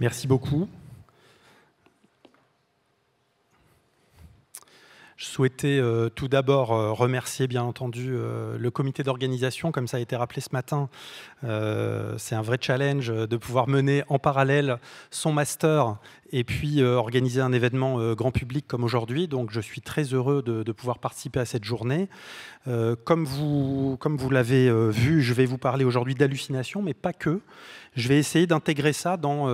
Merci beaucoup. Je souhaitais euh, tout d'abord euh, remercier bien entendu euh, le comité d'organisation, comme ça a été rappelé ce matin. c'est un vrai challenge de pouvoir mener en parallèle son master et puis euh, organiser un événement euh, grand public comme aujourd'hui. Donc je suis très heureux de, pouvoir participer à cette journée. Euh, comme vous, comme vous l'avez vu, je vais vous parler aujourd'hui d'hallucinations, mais pas que. Je vais essayer d'intégrer ça dans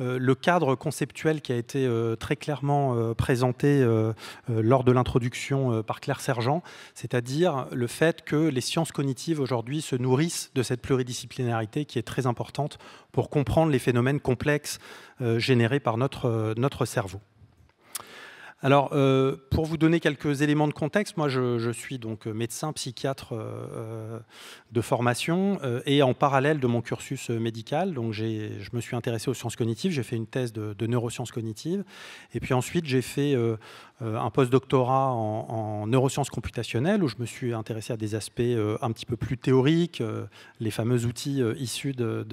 le cadre conceptuel qui a été très clairement présenté lors de l'introduction par Claire Sergent, c'est-à-dire le fait que les sciences cognitives aujourd'hui se nourrissent de cette pluridisciplinarité qui est très importante pour comprendre les phénomènes complexes euh, générés par notre, euh, notre cerveau. Alors, euh, pour vous donner quelques éléments de contexte, moi je, suis donc euh, médecin psychiatre euh, de formation et en parallèle de mon cursus médical, donc je me suis intéressé aux sciences cognitives, j'ai fait une thèse de, neurosciences cognitives et puis ensuite j'ai fait un postdoctorat en, neurosciences computationnelles où je me suis intéressé à des aspects un petit peu plus théoriques, les fameux outils issus de,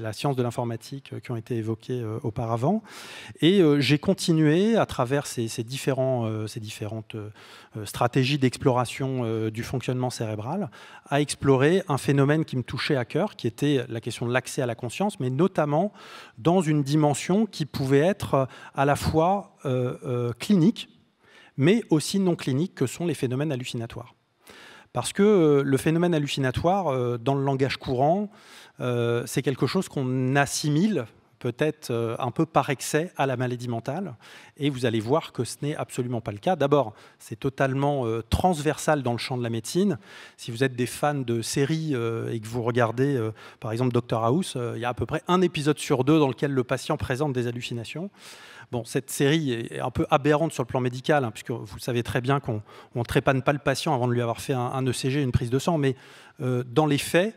la science de l'informatique qui ont été évoqués auparavant et j'ai continué à travers ces euh, différentes euh, euh, stratégies d'exploration du fonctionnement cérébral à explorer un phénomène qui me touchait à cœur, qui était la question de l'accès à la conscience, mais notamment dans une dimension qui pouvait être à la fois clinique, mais aussi non clinique, que sont les phénomènes hallucinatoires. Parce que le phénomène hallucinatoire, dans le langage courant, c'est quelque chose qu'on assimile peut-être euh, un peu par excès à la maladie mentale. Et vous allez voir que ce n'est absolument pas le cas. D'abord, c'est totalement euh, transversal dans le champ de la médecine. Si vous êtes des fans de séries euh, et que vous regardez, par exemple, Dr House, il y a à peu près un épisode sur deux dans lequel le patient présente des hallucinations. Bon, cette série est un peu aberrante sur le plan médical, hein, puisque vous savez très bien qu'on ne trépane pas le patient avant de lui avoir fait un, ECG, une prise de sang, mais dans les faits,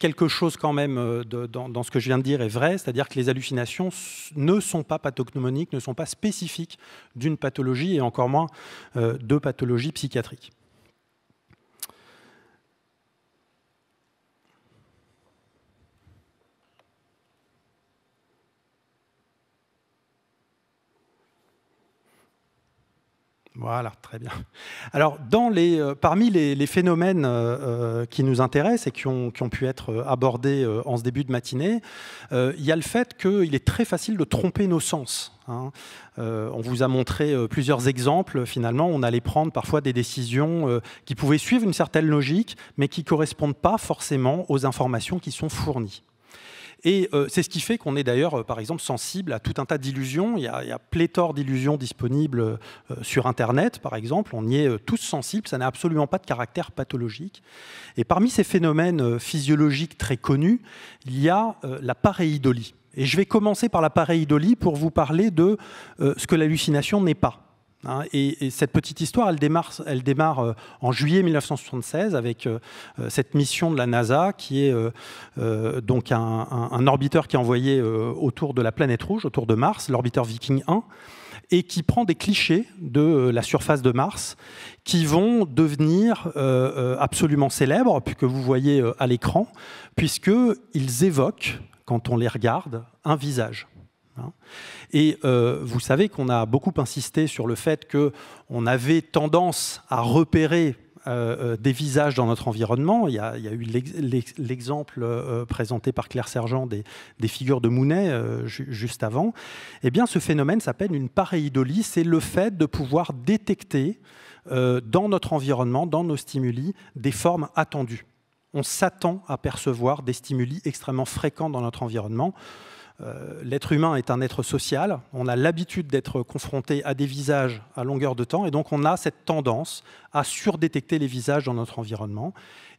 quelque chose quand même euh, dans, ce que je viens de dire est vrai, c'est-à-dire que les hallucinations ne sont pas pathognomoniques, ne sont pas spécifiques d'une pathologie et encore moins euh, de pathologies psychiatriques. Voilà, très bien. Alors, dans les, euh, parmi les, phénomènes euh, euh, qui nous intéressent et qui ont, pu être abordés en ce début de matinée, il y a le fait qu'il est très facile de tromper nos sens. Hein. on vous a montré plusieurs exemples. Finalement, on allait prendre parfois des décisions qui pouvaient suivre une certaine logique, mais qui ne correspondent pas forcément aux informations qui sont fournies. Et euh, c'est ce qui fait qu'on est d'ailleurs, euh, par exemple, sensible à tout un tas d'illusions. Il, y a pléthore d'illusions disponibles euh, sur Internet, par exemple. On y est tous sensibles. Ça n'a absolument pas de caractère pathologique. Et parmi ces phénomènes physiologiques très connus, il y a la pareidolie. Et je vais commencer par la pareidolie pour vous parler de ce que l'hallucination n'est pas. Hein, et, cette petite histoire, elle démarre, euh, en juillet 1976 avec euh, euh, cette mission de la NASA qui est donc un, orbiteur qui est envoyé autour de la planète rouge, autour de Mars, l'orbiteur Viking 1, et qui prend des clichés de la surface de Mars qui vont devenir absolument célèbres, puisque vous voyez à l'écran, puisqu'ils évoquent, quand on les regarde, un visage. Hein. Et euh, vous savez qu'on a beaucoup insisté sur le fait qu'on avait tendance à repérer euh, euh, des visages dans notre environnement. Il y a, eu l'exemple présenté par Claire Sergent des, figures de Mounet juste avant. Eh bien, ce phénomène s'appelle une pareidolie. C'est le fait de pouvoir détecter dans notre environnement, dans nos stimuli, des formes attendues. On s'attend à percevoir des stimuli extrêmement fréquents dans notre environnement. Euh, l'être humain est un être social, on a l'habitude d'être confronté à des visages à longueur de temps, et donc on a cette tendance à surdétecter les visages dans notre environnement.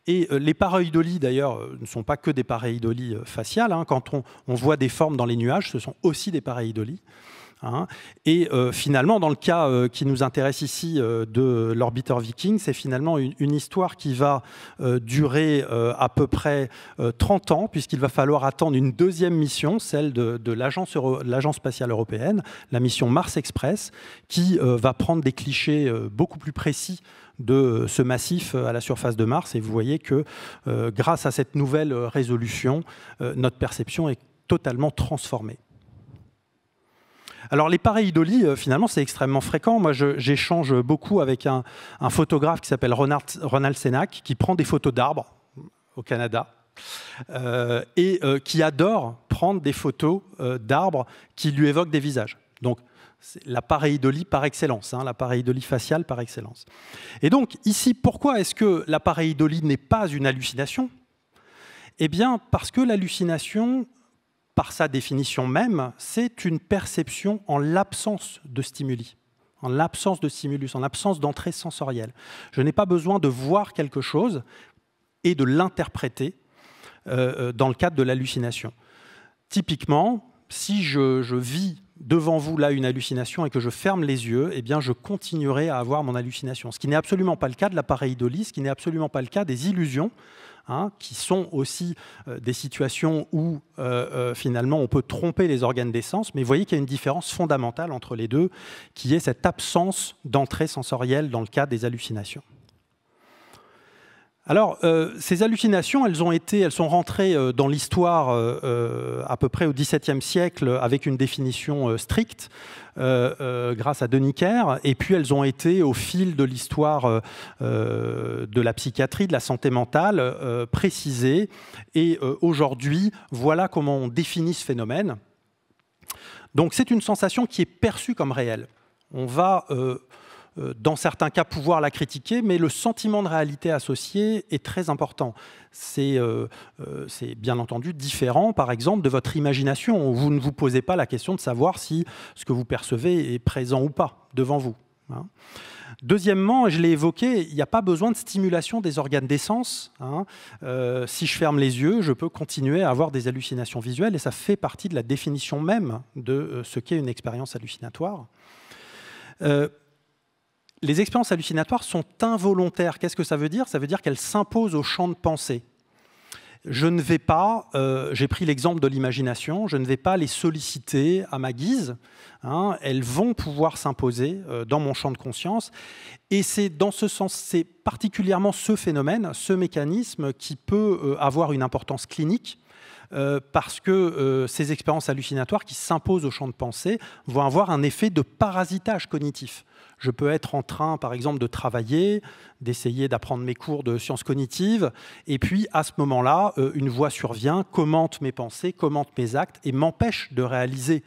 Et euh, les pareidolies, d'ailleurs, euh, ne sont pas que des pareidolies faciales. Hein. Quand on, voit des formes dans les nuages, ce sont aussi des pareidolies. Hein. Et euh, finalement, dans le cas euh, qui nous intéresse ici euh, de l'orbiteur Viking, c'est finalement une, histoire qui va durer à peu près 30 ans, puisqu'il va falloir attendre une deuxième mission, celle de, l'agence spatiale européenne, la mission Mars Express, qui va prendre des clichés beaucoup plus précis de ce massif à la surface de Mars. Et vous voyez que grâce à cette nouvelle résolution, notre perception est totalement transformée. Alors les doli, euh, finalement, c'est extrêmement fréquent. Moi, j'échange beaucoup avec un, photographe qui s'appelle Ronald, Ronald Senac, qui prend des photos d'arbres au Canada. Euh, et euh, qui adore prendre des photos d'arbres qui lui évoquent des visages. Donc, c'est l'appareil idolie par excellence, hein, la faciale par excellence. Et donc, ici, pourquoi est-ce que l'appareil idolie n'est pas une hallucination Eh bien, parce que l'hallucination, par sa définition même, c'est une perception en l'absence de stimuli, en l'absence de stimulus, en l'absence d'entrée sensorielle. Je n'ai pas besoin de voir quelque chose et de l'interpréter euh, euh, dans le cadre de l'hallucination. Typiquement, si je, vis devant vous là une hallucination et que je ferme les yeux, eh bien je continuerai à avoir mon hallucination. Ce qui n'est absolument pas le cas de l'appareil d'Oli, ce qui n'est absolument pas le cas des illusions Hein, qui sont aussi euh, des situations où euh, euh, finalement on peut tromper les organes d'essence, mais vous voyez qu'il y a une différence fondamentale entre les deux, qui est cette absence d'entrée sensorielle dans le cas des hallucinations alors, euh, ces hallucinations, elles ont été, elles sont rentrées euh, dans l'histoire euh, à peu près au XVIIe siècle avec une définition stricte. grâce à Denis et puis elles ont été au fil de l'histoire de la psychiatrie, de la santé mentale, précisées, et aujourd'hui, voilà comment on définit ce phénomène. Donc c'est une sensation qui est perçue comme réelle. On va euh, dans certains cas, pouvoir la critiquer, mais le sentiment de réalité associé est très important. Euh, euh, c'est bien entendu différent, par exemple, de votre imagination. Vous ne vous posez pas la question de savoir si ce que vous percevez est présent ou pas devant vous. Hein. Deuxièmement, je l'ai évoqué, il n'y a pas besoin de stimulation des organes d'essence. Hein. si je ferme les yeux, je peux continuer à avoir des hallucinations visuelles et ça fait partie de la définition même de ce qu'est une expérience hallucinatoire. Les expériences hallucinatoires sont involontaires. Qu'est-ce que ça veut dire Ça veut dire qu'elles s'imposent au champ de pensée. Je ne vais pas, euh, j'ai pris l'exemple de l'imagination, je ne vais pas les solliciter à ma guise. Hein. elles vont pouvoir s'imposer euh, dans mon champ de conscience. Et c'est dans ce sens, c'est particulièrement ce phénomène, ce mécanisme qui peut euh, avoir une importance clinique euh, parce que euh, ces expériences hallucinatoires qui s'imposent au champ de pensée vont avoir un effet de parasitage cognitif. Je peux être en train, par exemple, de travailler, d'essayer d'apprendre mes cours de sciences cognitives, et puis à ce moment-là, euh, une voix survient, commente mes pensées, commente mes actes, et m'empêche de réaliser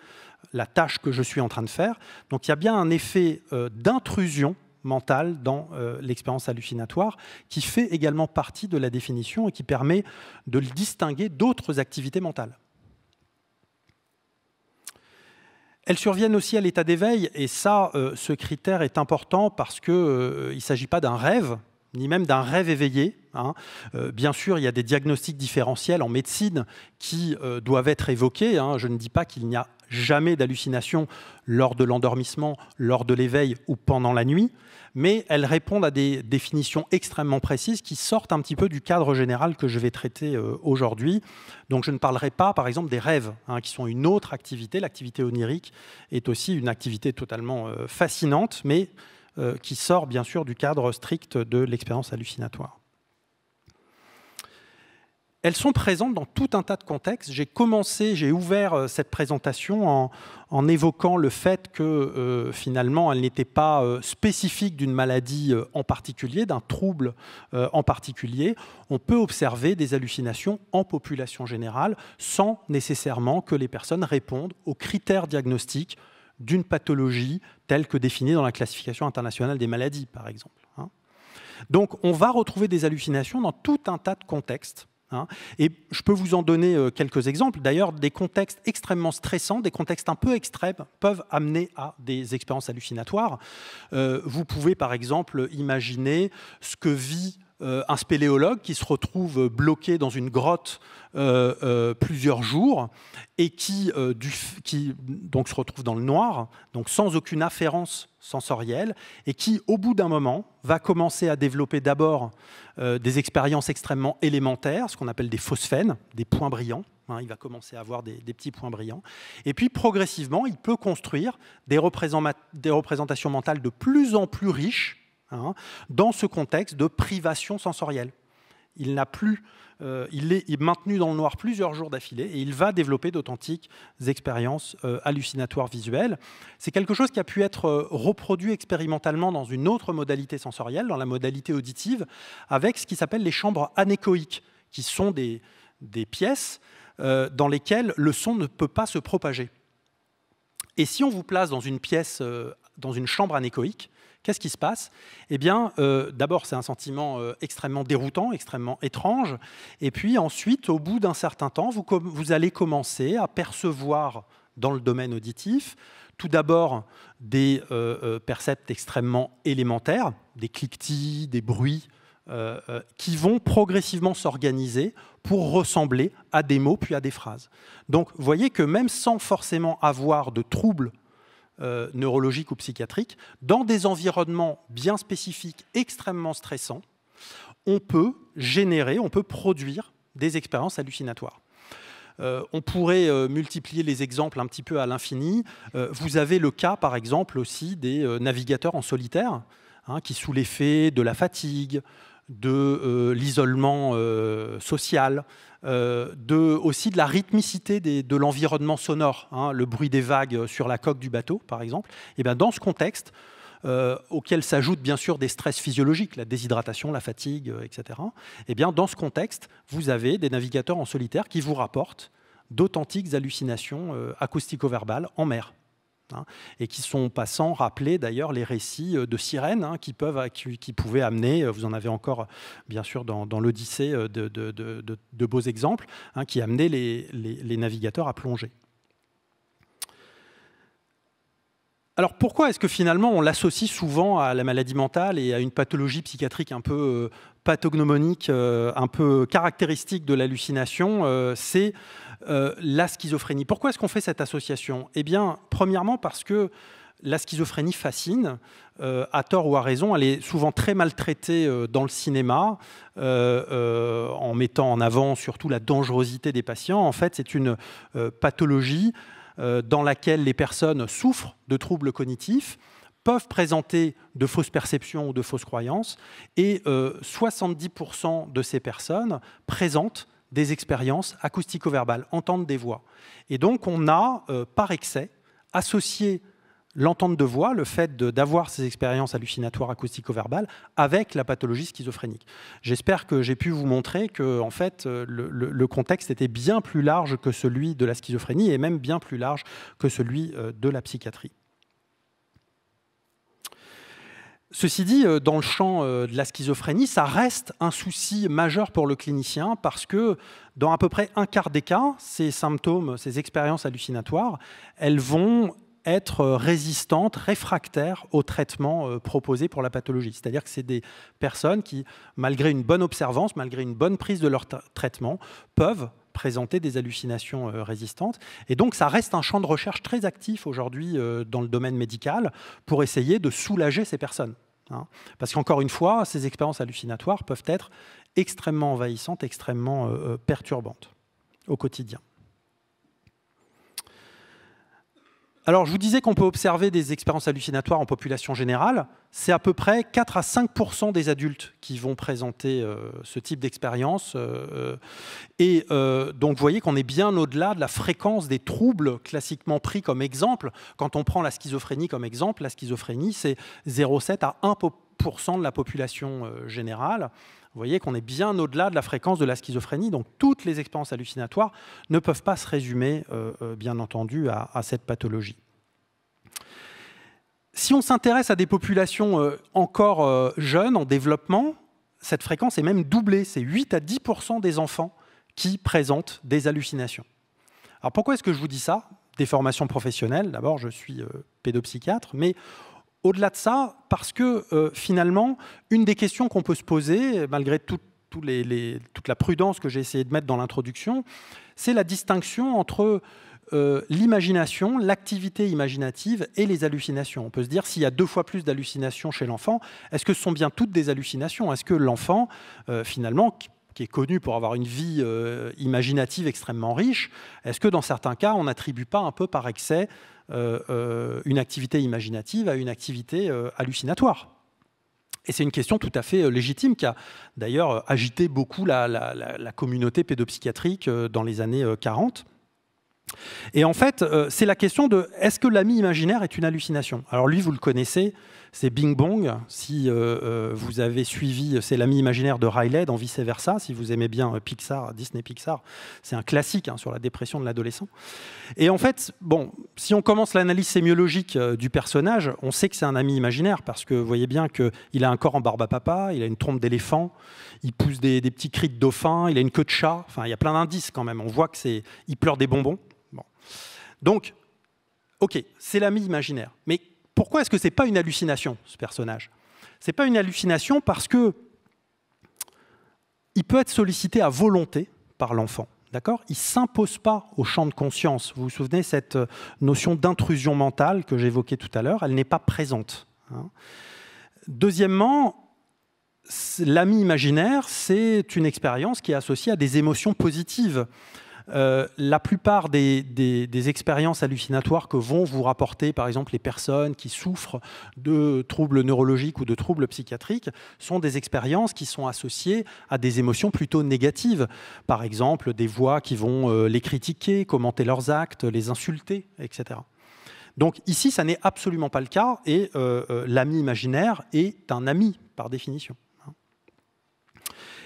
la tâche que je suis en train de faire. Donc il y a bien un effet d'intrusion mentale dans euh, l'expérience hallucinatoire, qui fait également partie de la définition et qui permet de le distinguer d'autres activités mentales. Elles surviennent aussi à l'état d'éveil, et ça, euh, ce critère est important parce qu'il euh, ne s'agit pas d'un rêve, ni même d'un rêve éveillé. Hein. Euh, bien sûr, il y a des diagnostics différentiels en médecine qui euh, doivent être évoqués. Hein. Je ne dis pas qu'il n'y a jamais d'hallucination lors de l'endormissement, lors de l'éveil ou pendant la nuit, mais elles répondent à des définitions extrêmement précises qui sortent un petit peu du cadre général que je vais traiter euh, aujourd'hui. Donc je ne parlerai pas, par exemple, des rêves, hein, qui sont une autre activité. L'activité onirique est aussi une activité totalement fascinante, mais euh, qui sort bien sûr du cadre strict de l'expérience hallucinatoire. Elles sont présentes dans tout un tas de contextes. J'ai commencé, j'ai ouvert euh, cette présentation en, évoquant le fait que euh, finalement elles n'étaient pas spécifiques spécifique d'une maladie en particulier, d'un trouble en particulier. On peut observer des hallucinations en population générale sans nécessairement que les personnes répondent aux critères diagnostiques d'une pathologie telle que définie dans la classification internationale des maladies, par exemple. Hein. Donc on va retrouver des hallucinations dans tout un tas de contextes. Hein. Et je peux vous en donner euh, quelques exemples. D'ailleurs, des contextes extrêmement stressants, des contextes un peu extrêmes, peuvent amener à des expériences hallucinatoires. Euh, vous pouvez, par exemple, imaginer ce que vit euh, un spéléologue qui se retrouve bloqué dans une grotte euh, euh, plusieurs jours et qui, donc se retrouve dans le noir, donc sans aucune afférence sensorielle, et qui, au bout d'un moment, va commencer à développer d'abord des expériences extrêmement élémentaires, ce qu'on appelle des phosphènes, des points brillants. Hein, il va commencer à avoir des, petits points brillants. Et puis, progressivement, il peut construire des, représentations mentales de plus en plus riches Hein, dans ce contexte de privation sensorielle. Il n'a plus, euh, il est maintenu dans le noir plusieurs jours d'affilée et il va développer d'authentiques expériences euh, hallucinatoires visuelles. C'est quelque chose qui a pu être euh, reproduit expérimentalement dans une autre modalité sensorielle, dans la modalité auditive, avec ce qui s'appelle les chambres anéchoïques, qui sont des, pièces dans lesquelles le son ne peut pas se propager. Et si on vous place dans une pièce, dans une chambre anéchoïque, Qu'est-ce qui se passe Eh bien, euh, d'abord, c'est un sentiment euh, extrêmement déroutant, extrêmement étrange. Et puis ensuite, au bout d'un certain temps, vous, allez commencer à percevoir dans le domaine auditif tout d'abord des euh, euh percepts extrêmement élémentaires, des cliquetis, des bruits, qui vont progressivement s'organiser pour ressembler à des mots puis à des phrases. Donc vous voyez que même sans forcément avoir de troubles euh, neurologiques ou psychiatriques, dans des environnements bien spécifiques, extrêmement stressants, on peut générer, on peut produire des expériences hallucinatoires. Euh, on pourrait euh, multiplier les exemples un petit peu à l'infini. vous avez le cas, par exemple, aussi des navigateurs en solitaire, hein, qui, sous l'effet de la fatigue, de euh, l'isolement euh, social, euh, de, aussi de la rythmicité de l'environnement sonore, hein, le bruit des vagues sur la coque du bateau, par exemple. Et eh dans ce contexte, auquel s'ajoutent bien sûr des stress physiologiques, la déshydratation, la fatigue, etc. Et eh bien, dans ce contexte, vous avez des navigateurs en solitaire qui vous rapportent d'authentiques hallucinations acoustico-verbales en mer. Hein, et qui sont passants rappeler d'ailleurs les récits euh, de sirènes hein, qui, peuvent, qui, pouvaient amener, euh, vous en avez encore bien sûr dans, l'Odyssée euh, de, beaux exemples, hein, qui amenaient les, les navigateurs à plonger. Alors pourquoi est-ce que finalement on l'associe souvent à la maladie mentale et à une pathologie psychiatrique un peu pathognomonique euh, un peu caractéristique de l'hallucination, euh, c'est euh, la schizophrénie. Pourquoi est-ce qu'on fait cette association Eh bien, premièrement parce que la schizophrénie fascine, à tort ou à raison. Elle est souvent très maltraitée dans le cinéma, en mettant en avant surtout la dangerosité des patients. En fait, c'est une pathologie dans laquelle les personnes souffrent de troubles cognitifs peuvent présenter de fausses perceptions ou de fausses croyances, et 70% euh, de ces personnes présentent des expériences acoustico-verbales, entendent des voix. Et donc on a, euh, par excès, associé l'entente de voix, le fait d'avoir ces expériences hallucinatoires acoustico-verbales avec la pathologie schizophrénique. J'espère que j'ai pu vous montrer que en fait, euh, le, contexte était bien plus large que celui de la schizophrénie et même bien plus large que celui de la psychiatrie. Ceci dit, euh, dans le champ euh, de la schizophrénie, ça reste un souci majeur pour le clinicien parce que dans à peu près un quart des cas, ces symptômes, ces expériences hallucinatoires, elles vont être euh, résistantes, réfractaires au traitement proposé pour la pathologie. C'est-à-dire que c'est des personnes qui, malgré une bonne observance, malgré une bonne prise de leur traitement, peuvent présenter des hallucinations résistantes. Et donc ça reste un champ de recherche très actif aujourd'hui dans le domaine médical pour essayer de soulager ces personnes. Hein. Parce qu'encore une fois, ces expériences hallucinatoires peuvent être extrêmement envahissantes, extrêmement euh, euh, perturbantes au quotidien. Alors, je vous disais qu'on peut observer des expériences hallucinatoires en population générale. C'est à peu près 4 à 5 des adultes qui vont présenter euh, ce type d'expérience. Euh, euh. et donc, vous voyez qu'on est bien au-delà de la fréquence des troubles classiquement pris comme exemple. Quand on prend la schizophrénie comme exemple, la schizophrénie, c'est 0,7 à 1 de la population générale. Vous voyez qu'on est bien au-delà de la fréquence de la schizophrénie, donc toutes les expériences hallucinatoires ne peuvent pas se résumer, euh, euh, bien entendu, à, cette pathologie. Si on s'intéresse à des populations euh, encore jeunes, en développement, cette fréquence est même doublée. C'est 8 à 10 des enfants qui présentent des hallucinations. Alors pourquoi est-ce que je vous dis ça Des formations professionnelles, d'abord, je suis pédopsychiatre, mais au-delà de ça, parce que euh, finalement, une des questions qu'on peut se poser, malgré toute la prudence que j'ai essayé de mettre dans l'introduction, c'est la distinction entre euh, l'imagination, l'activité imaginative et les hallucinations. On peut se dire s'il y a deux fois plus d'hallucinations chez l'enfant, est-ce que ce sont bien toutes des hallucinations Est-ce que l'enfant, euh, finalement, qui est connu pour avoir une vie imaginative extrêmement riche, est-ce que dans certains cas, on n'attribue pas un peu par excès euh, euh, une activité imaginative à une activité euh, hallucinatoire. Et c'est une question tout à fait légitime qui a d'ailleurs agité beaucoup la, communauté pédopsychiatrique dans les années 40. Et en fait, c'est la question de est-ce que l'ami imaginaire est une hallucination Alors lui, vous le connaissez, c'est Bing Bong, si euh, euh, vous avez suivi C'est l'ami imaginaire de Riley dans Vice Versa, si vous aimez bien euh, Pixar, Disney Pixar, c'est un classique hein, sur la dépression de l'adolescent. Et en fait, bon, si on commence l'analyse sémiologique du personnage, on sait que c'est un ami imaginaire parce que vous voyez bien qu'il a un corps en barbe à papa, il a une trompe d'éléphant, il pousse des, petits cris de dauphin, il a une queue de chat, enfin il y a plein d'indices quand même, on voit que c'est, il pleure des bonbons. Donc, ok, c'est l'ami imaginaire. Mais pourquoi est-ce que ce n'est pas une hallucination, ce personnage Ce n'est pas une hallucination parce que il peut être sollicité à volonté par l'enfant. D'accord Il ne s'impose pas au champ de conscience. Vous vous souvenez, cette euh, notion d'intrusion mentale que j'évoquais tout à l'heure, elle n'est pas présente. Hein. Deuxièmement, l'ami imaginaire, c'est une expérience qui est associée à des émotions positives. Euh, la plupart des, expériences hallucinatoires que vont vous rapporter, par exemple, les personnes qui souffrent de troubles neurologiques ou de troubles psychiatriques, sont des expériences qui sont associées à des émotions plutôt négatives. Par exemple, des voix qui vont euh, les critiquer, commenter leurs actes, les insulter, etc. Donc ici, ça n'est absolument pas le cas et euh, l'ami imaginaire est un ami par définition.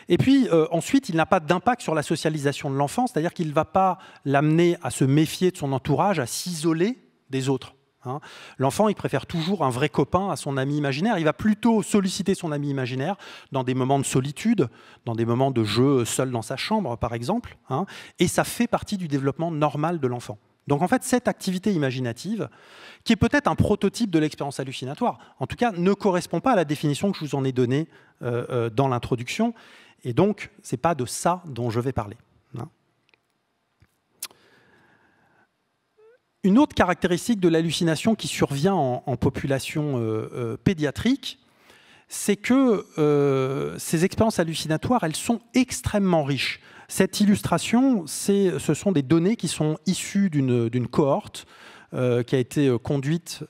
Et puis euh, ensuite, il n'a pas d'impact sur la socialisation de l'enfant, c'est-à-dire qu'il ne va pas l'amener à se méfier de son entourage, à s'isoler des autres. Hein. L'enfant, il préfère toujours un vrai copain à son ami imaginaire. Il va plutôt solliciter son ami imaginaire dans des moments de solitude, dans des moments de jeu seul dans sa chambre, par exemple. Hein. Et ça fait partie du développement normal de l'enfant. Donc en fait, cette activité imaginative, qui est peut-être un prototype de l'expérience hallucinatoire, en tout cas, ne correspond pas à la définition que je vous en ai donnée euh, euh, dans l'introduction. Et donc, ce n'est pas de ça dont je vais parler. Hein. Une autre caractéristique de l'hallucination qui survient en, population euh, euh, pédiatrique, c'est que euh, ces expériences hallucinatoires, elles sont extrêmement riches. Cette illustration, ce sont des données qui sont issues d'une cohorte qui a été conduite,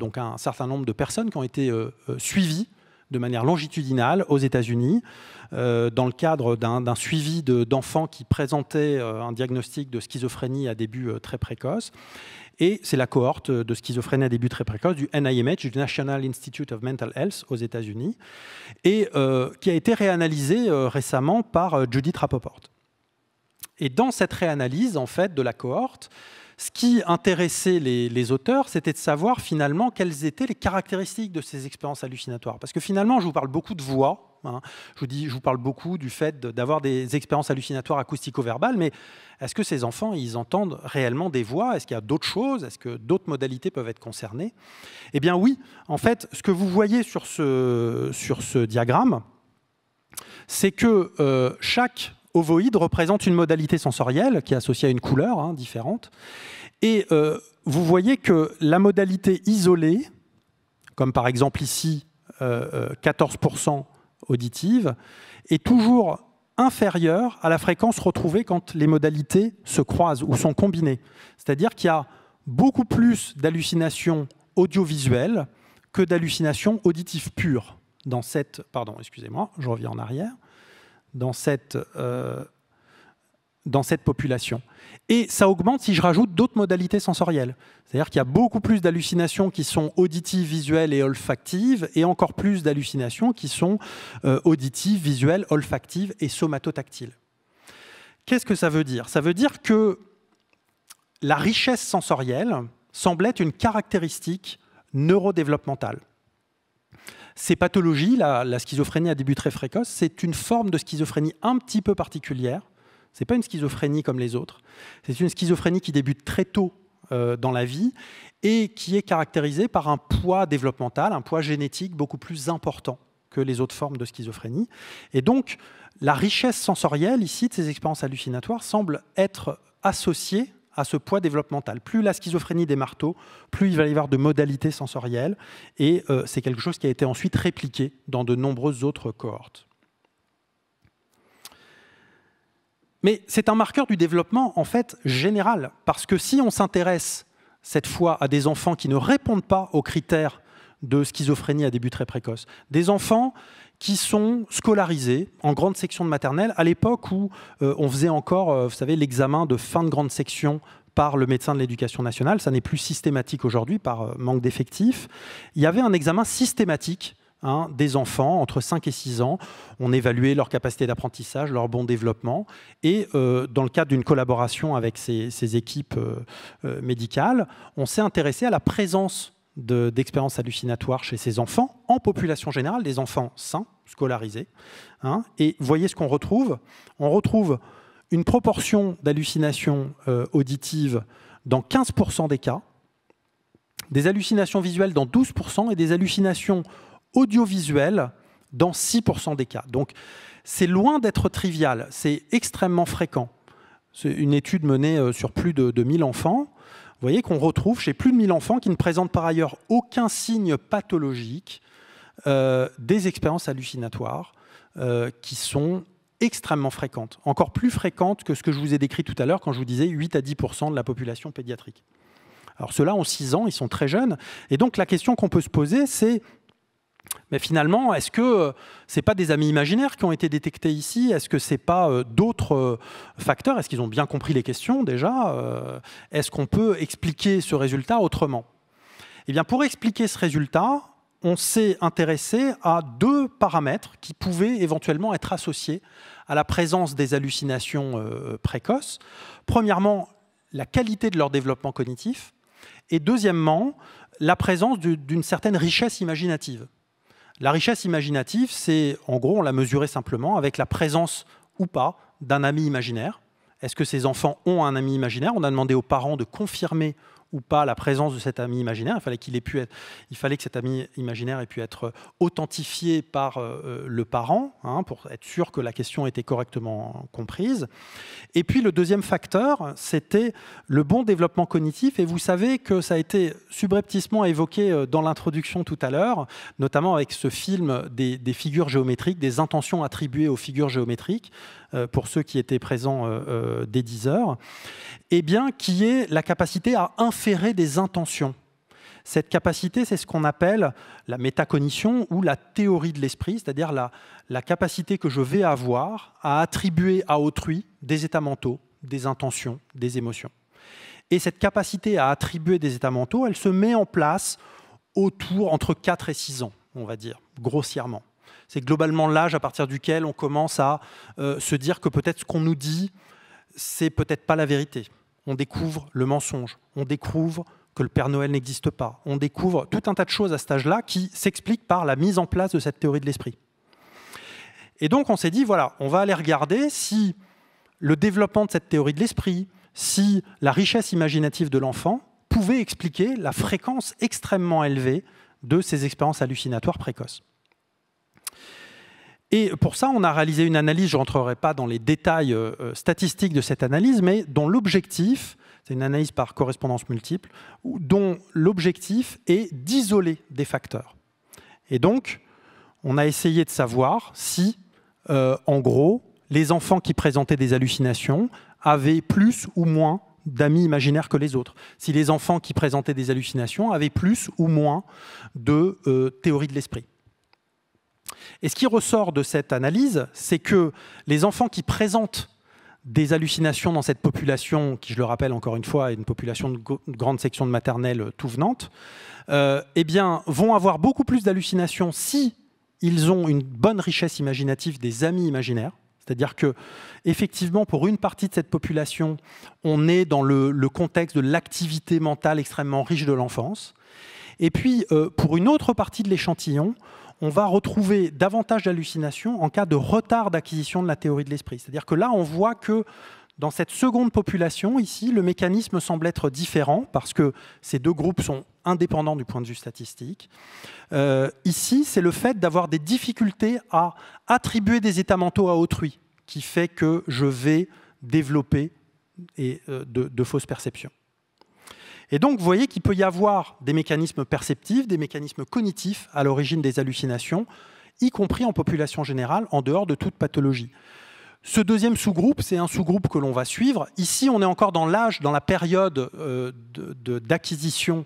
donc un certain nombre de personnes qui ont été suivies de manière longitudinale aux États-Unis euh, dans le cadre d'un suivi d'enfants qui présentaient euh, un diagnostic de schizophrénie à début euh, très précoce. Et c'est la cohorte de schizophrénie à début très précoce du NIMH, du National Institute of Mental Health aux États-Unis, et qui a été réanalysée récemment par Judith Rapoport. Et dans cette réanalyse en fait de la cohorte, ce qui intéressait les, auteurs, c'était de savoir finalement quelles étaient les caractéristiques de ces expériences hallucinatoires. Parce que finalement, je vous parle beaucoup de voix, hein. je, vous dis, je vous parle beaucoup du fait d'avoir des expériences hallucinatoires acoustico-verbales, mais est-ce que ces enfants, ils entendent réellement des voix Est-ce qu'il y a d'autres choses Est-ce que d'autres modalités peuvent être concernées Eh bien oui, en fait, ce que vous voyez sur ce, sur ce diagramme, c'est que euh, chaque ovoïde représente une modalité sensorielle qui est associée à une couleur hein, différente. Et euh, vous voyez que la modalité isolée, comme par exemple ici 14% euh, euh, auditive, est toujours inférieure à la fréquence retrouvée quand les modalités se croisent ou sont combinées. C'est-à-dire qu'il y a beaucoup plus d'hallucinations audiovisuelles que d'hallucinations auditives pures dans cette... Pardon, excusez-moi, je reviens en arrière. Euh, dans cette, population. Et ça augmente si je rajoute d'autres modalités sensorielles. C'est-à-dire qu'il y a beaucoup plus d'hallucinations qui sont auditives, visuelles et olfactives, et encore plus d'hallucinations qui sont euh, auditives, visuelles, olfactives et somatotactiles. Qu'est-ce que ça veut dire Ça veut dire que la richesse sensorielle semble être une caractéristique neurodéveloppementale. Ces pathologies, la, la schizophrénie à début très précoce, c'est une forme de schizophrénie un petit peu particulière. Ce n'est pas une schizophrénie comme les autres. C'est une schizophrénie qui débute très tôt euh, dans la vie et qui est caractérisée par un poids développemental, un poids génétique beaucoup plus important que les autres formes de schizophrénie. Et donc, la richesse sensorielle ici de ces expériences hallucinatoires semble être associée à ce poids développemental. Plus la schizophrénie des marteaux, plus il va y avoir de modalités sensorielles, et euh, c'est quelque chose qui a été ensuite répliqué dans de nombreuses autres cohortes. Mais c'est un marqueur du développement en fait général, parce que si on s'intéresse cette fois à des enfants qui ne répondent pas aux critères de schizophrénie à début très précoce, des enfants qui sont scolarisés en grande section de maternelle à l'époque où euh, on faisait encore, euh, vous savez, l'examen de fin de grande section par le médecin de l'éducation nationale. Ça n'est plus systématique aujourd'hui par euh, manque d'effectifs. Il y avait un examen systématique hein, des enfants entre 5 et 6 ans. On évaluait leur capacité d'apprentissage, leur bon développement. Et dans le cadre d'une collaboration avec ces, équipes médicales, on s'est intéressé à la présence d'expériences hallucinatoires chez ces enfants, en population générale, des enfants sains, scolarisés. Hein. et voyez ce qu'on retrouve. On retrouve une proportion d'hallucinations euh, auditives dans 15% des cas, des hallucinations visuelles dans 12% et des hallucinations audiovisuelles dans 6% des cas. Donc c'est loin d'être trivial, c'est extrêmement fréquent. C'est une étude menée euh, sur plus de 1000 enfants vous voyez qu'on retrouve chez plus de 1000 enfants qui ne présentent par ailleurs aucun signe pathologique euh, des expériences hallucinatoires euh, qui sont extrêmement fréquentes, encore plus fréquentes que ce que je vous ai décrit tout à l'heure quand je vous disais 8 à 10 de la population pédiatrique. Alors ceux-là ont 6 ans, ils sont très jeunes, et donc la question qu'on peut se poser, c'est mais finalement, est-ce que euh, ce n'est pas des amis imaginaires qui ont été détectés ici Est-ce que ce n'est pas euh, d'autres euh, facteurs Est-ce qu'ils ont bien compris les questions déjà Est-ce qu'on peut expliquer ce résultat autrement eh bien, pour expliquer ce résultat, on s'est intéressé à deux paramètres qui pouvaient éventuellement être associés à la présence des hallucinations précoces. Premièrement, la qualité de leur développement cognitif. Et deuxièmement, la présence d'une certaine richesse imaginative. La richesse imaginative, c'est en gros, on l'a mesurée simplement avec la présence ou pas d'un ami imaginaire. Est-ce que ces enfants ont un ami imaginaire On a demandé aux parents de confirmer ou pas la présence de cet ami imaginaire. Il fallait, qu'il ait pu être, il fallait que cet ami imaginaire ait pu être authentifié par euh, euh, le parent, hein, pour être sûr que la question était correctement comprise. Et puis le deuxième facteur, c'était le bon développement cognitif. Et vous savez que ça a été subrepticement évoqué euh, dans l'introduction tout à l'heure, notamment avec ce film des figures géométriques, des intentions attribuées aux figures géométriques. Euh, pour ceux qui étaient présents euh, euh, dès 10 heures, eh bien, qui est la capacité à inférer des intentions. Cette capacité, c'est ce qu'on appelle la métacognition ou la théorie de l'esprit, c'est-à-dire la, la capacité que je vais avoir à attribuer à autrui des états mentaux, des intentions, des émotions. Et cette capacité à attribuer des états mentaux, elle se met en place autour entre 4 et 6 ans, on va dire, grossièrement. C'est globalement l'âge à partir duquel on commence à euh, se dire que peut-être ce qu'on nous dit, c'est peut-être pas la vérité. On découvre le mensonge, on découvre que le Père Noël n'existe pas, on découvre tout un tas de choses à cet âge-là qui s'expliquent par la mise en place de cette théorie de l'esprit. Et donc on s'est dit, voilà, on va aller regarder si le développement de cette théorie de l'esprit, si la richesse imaginative de l'enfant pouvait expliquer la fréquence extrêmement élevée de ces expériences hallucinatoires précoces. Et pour ça, on a réalisé une analyse, je ne rentrerai pas dans les détails euh, euh, statistiques de cette analyse, mais dont l'objectif, c'est une analyse par correspondance multiple, dont l'objectif est d'isoler des facteurs. Et donc, on a essayé de savoir si, euh, en gros, les enfants qui présentaient des hallucinations avaient plus ou moins d'amis imaginaires que les autres. Si les enfants qui présentaient des hallucinations avaient plus ou moins de théories de l'esprit. Et ce qui ressort de cette analyse, c'est que les enfants qui présentent des hallucinations dans cette population, qui, je le rappelle encore une fois, est une population de grande section de maternelle euh, tout venante, euh, eh vont avoir beaucoup plus d'hallucinations si ils ont une bonne richesse imaginative des amis imaginaires. C'est-à-dire que, effectivement, pour une partie de cette population, on est dans le, contexte de l'activité mentale extrêmement riche de l'enfance. Et puis, euh, pour une autre partie de l'échantillon, on va retrouver davantage d'hallucinations en cas de retard d'acquisition de la théorie de l'esprit. C'est-à-dire que là, on voit que dans cette seconde population, ici, le mécanisme semble être différent parce que ces deux groupes sont indépendants du point de vue statistique. Euh, ici, c'est le fait d'avoir des difficultés à attribuer des états mentaux à autrui qui fait que je vais développer euh, de fausses perceptions. Et donc, vous voyez qu'il peut y avoir des mécanismes perceptifs, des mécanismes cognitifs à l'origine des hallucinations, y compris en population générale, en dehors de toute pathologie. Ce deuxième sous-groupe, c'est un sous-groupe que l'on va suivre. Ici, on est encore dans l'âge, dans la période euh, d'acquisition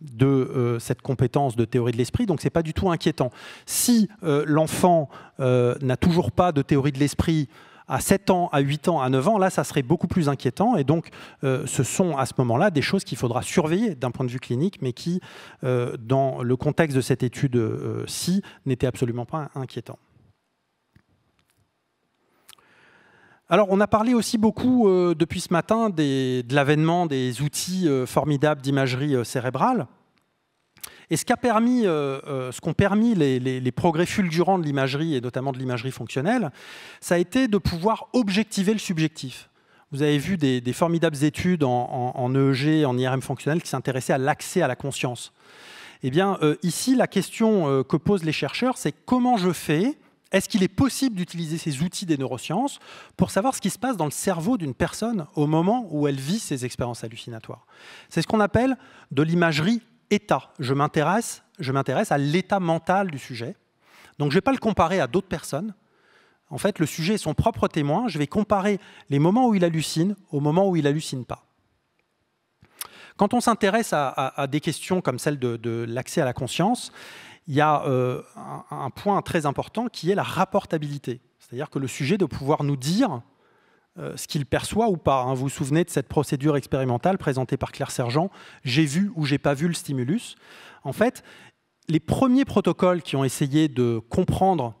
de euh, cette compétence de théorie de l'esprit, donc ce n'est pas du tout inquiétant. Si euh, l'enfant n'a toujours pas de théorie de l'esprit à 7 ans, à 8 ans, à 9 ans, là, ça serait beaucoup plus inquiétant. Et donc, euh, ce sont à ce moment-là des choses qu'il faudra surveiller d'un point de vue clinique, mais qui, euh, dans le contexte de cette étude-ci, euh, n'étaient absolument pas inquiétants. Alors, on a parlé aussi beaucoup depuis ce matin de l'avènement des outils formidables d'imagerie cérébrale. Et euh, euh, ce qu'ont permis, permis les, progrès fulgurants de l'imagerie, et notamment de l'imagerie fonctionnelle, ça a été de pouvoir objectiver le subjectif. Vous avez vu des, formidables études en, EEG, en e e IRM fonctionnel, qui s'intéressaient à l'accès à la conscience. Eh bien, euh, ici, la question que posent les chercheurs, c'est comment je fais est-ce qu'il est possible d'utiliser ces outils des neurosciences pour savoir ce qui se passe dans le cerveau d'une personne au moment où elle vit ses expériences hallucinatoires C'est ce qu'on appelle de l'imagerie état. Je m'intéresse, je m'intéresse à l'état mental du sujet. Donc je ne vais pas le comparer à d'autres personnes. En fait, le sujet est son propre témoin. Je vais comparer les moments où il hallucine au moment où il hallucine pas. Quand on s'intéresse à, des questions comme celle de, l'accès à la conscience, il y a euh, un, point très important qui est la rapportabilité. C'est-à-dire que le sujet doit pouvoir nous dire euh, ce qu'il perçoit ou pas. Hein. Vous vous souvenez de cette procédure expérimentale présentée par Claire Sergent J'ai vu ou j'ai pas vu le stimulus. En fait, les premiers protocoles qui ont essayé de comprendre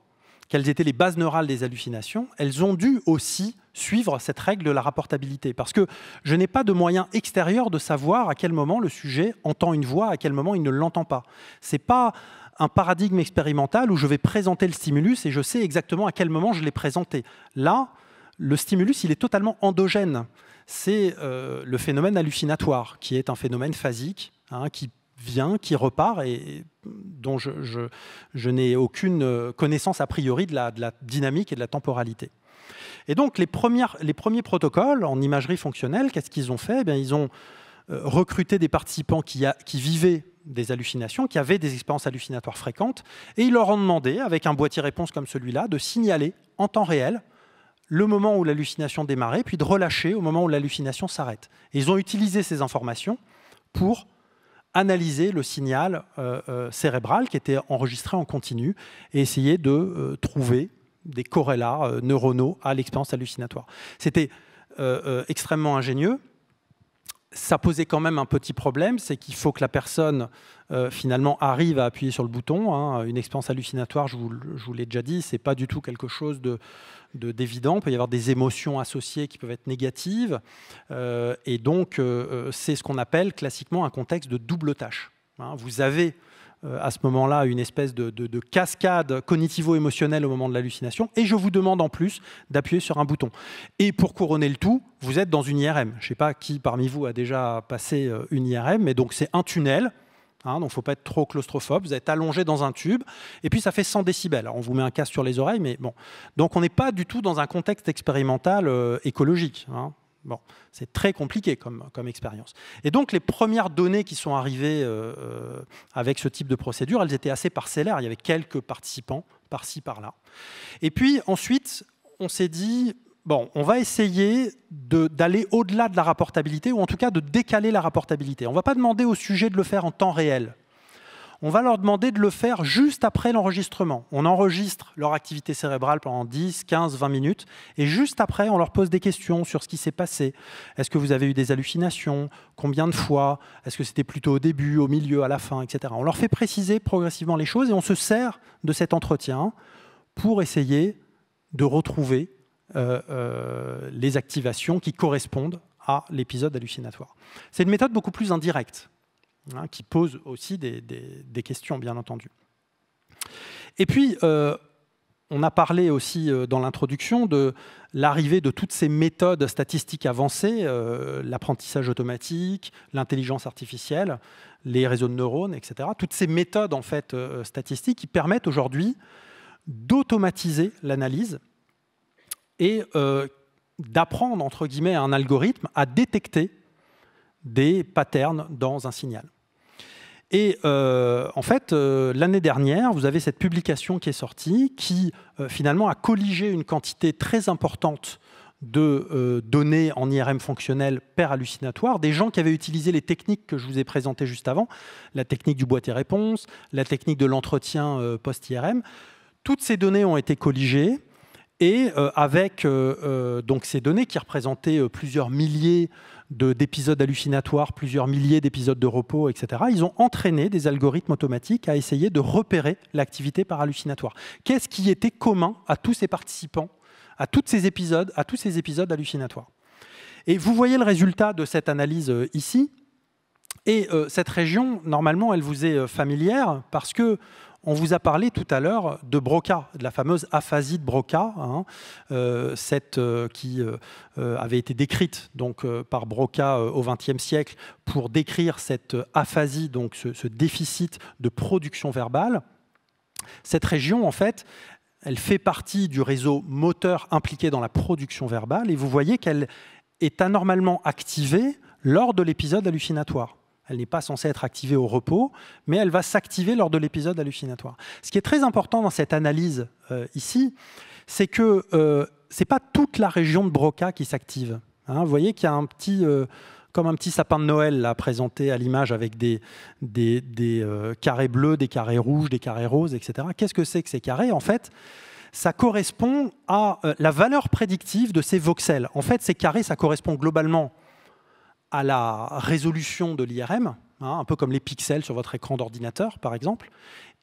quelles étaient les bases neurales des hallucinations, elles ont dû aussi suivre cette règle de la rapportabilité. Parce que je n'ai pas de moyen extérieur de savoir à quel moment le sujet entend une voix, à quel moment il ne l'entend pas. Ce n'est pas un paradigme expérimental où je vais présenter le stimulus et je sais exactement à quel moment je l'ai présenté. Là, le stimulus, il est totalement endogène. C'est euh, le phénomène hallucinatoire, qui est un phénomène phasique, hein, qui vient, qui repart et dont je, je, n'ai aucune euh, connaissance a priori de la, de la, dynamique et de la temporalité. Et donc les, premières, les premiers protocoles en imagerie fonctionnelle, qu'est-ce qu'ils ont fait eh bien, Ils ont euh, recruté des participants qui, a, qui vivaient des hallucinations, qui avaient des expériences hallucinatoires fréquentes, et ils leur ont demandé, avec un boîtier réponse comme celui-là, de signaler en temps réel le moment où l'hallucination démarrait, puis de relâcher au moment où l'hallucination s'arrête. ils ont utilisé ces informations pour analyser le signal euh, euh, cérébral qui était enregistré en continu et essayer de euh, trouver des corrélats neuronaux à l'expérience hallucinatoire. C'était extrêmement ingénieux. Ça posait quand même un petit problème, c'est qu'il faut que la personne finalement arrive à appuyer sur le bouton. Hein. Une expérience hallucinatoire, je vous, vous l'ai déjà dit, c'est pas du tout quelque chose de, de d'évident. Il peut y avoir des émotions associées qui peuvent être négatives. Euh, et donc, euh, euh, c'est ce qu'on appelle classiquement un contexte de double tâche. Hein, vous avez à ce moment-là une espèce de, cascade cognitivo-émotionnelle au moment de l'hallucination, et je vous demande en plus d'appuyer sur un bouton. Et pour couronner le tout, vous êtes dans une IRM. Je ne sais pas qui parmi vous a déjà passé une IRM, mais donc c'est un tunnel Hein, donc il ne faut pas être trop claustrophobe. Vous êtes allongé dans un tube, et puis ça fait 100 décibels. on vous met un casque sur les oreilles, mais bon. Donc on n'est pas du tout dans un contexte expérimental euh, écologique. Hein. Bon, c'est très compliqué comme, expérience. Et donc les premières données qui sont arrivées euh, euh, avec ce type de procédure, elles étaient assez parcellaires. Il y avait quelques participants par-ci, par-là. Et puis ensuite, on s'est dit, on va essayer d'aller au-delà de la rapportabilité, ou en tout cas de décaler la rapportabilité. On ne va pas demander au sujet de le faire en temps réel. On va leur demander de le faire juste après l'enregistrement. On enregistre leur activité cérébrale pendant 10, 15, 20 minutes, et juste après, on leur pose des questions sur ce qui s'est passé. Est-ce que vous avez eu des hallucinations Combien de fois Est-ce que c'était plutôt au début, au milieu, à la fin, etc. On leur fait préciser progressivement les choses, et on se sert de cet entretien pour essayer de retrouver euh, euh, les activations qui correspondent à l'épisode hallucinatoire. C'est une méthode beaucoup plus indirecte, hein, qui pose aussi des, questions, bien entendu. Et puis, euh, on a parlé aussi dans l'introduction de l'arrivée de toutes ces méthodes statistiques avancées, l'apprentissage automatique, l'intelligence artificielle, les réseaux de neurones, etc. Toutes ces méthodes en fait statistiques qui permettent aujourd'hui d'automatiser l'analyse et euh, d'apprendre, entre guillemets, un algorithme à détecter des patterns dans un signal. Et euh, en fait, euh, l'année dernière, vous avez cette publication qui est sortie, qui finalement a colligé une quantité très importante de données en IRM fonctionnel per hallucinatoire, des gens qui avaient utilisé les techniques que je vous ai présentées juste avant, la technique du boîtier-réponse, la technique de l'entretien post-IRM. Toutes ces données ont été colligées, et euh, avec euh, euh, donc ces données qui représentaient plusieurs milliers d'épisodes hallucinatoires, plusieurs milliers d'épisodes de repos, etc., ils ont entraîné des algorithmes automatiques à essayer de repérer l'activité par hallucinatoire. Qu'est-ce qui était commun à tous ces participants, à tous ces épisodes, à tous ces épisodes hallucinatoires Et vous voyez le résultat de cette analyse ici. Et cette région, normalement, elle vous est familière parce que on vous a parlé tout à l'heure de Broca, de la fameuse aphasie de Broca, hein. euh, euh, qui euh, avait été décrite donc par Broca au XXe siècle pour décrire cette aphasie, donc ce déficit de production verbale. Cette région, en fait, elle fait partie du réseau moteur impliqué dans la production verbale, et vous voyez qu'elle est anormalement activée lors de l'épisode hallucinatoire. Elle n'est pas censée être activée au repos, mais elle va s'activer lors de l'épisode hallucinatoire. Ce qui est très important dans cette analyse euh, ici, c'est que euh, c'est pas toute la région de Broca qui s'active. Hein. vous voyez qu'il y a un petit, euh, comme un petit sapin de Noël là, présenté à l'image avec des, des, carrés bleus, des carrés rouges, des carrés roses, etc. Qu'est-ce que c'est que ces carrés En fait, ça correspond à la valeur prédictive de ces voxels. En fait, ces carrés, ça correspond globalement à la résolution de l'IRM, hein, un peu comme les pixels sur votre écran d'ordinateur, par exemple.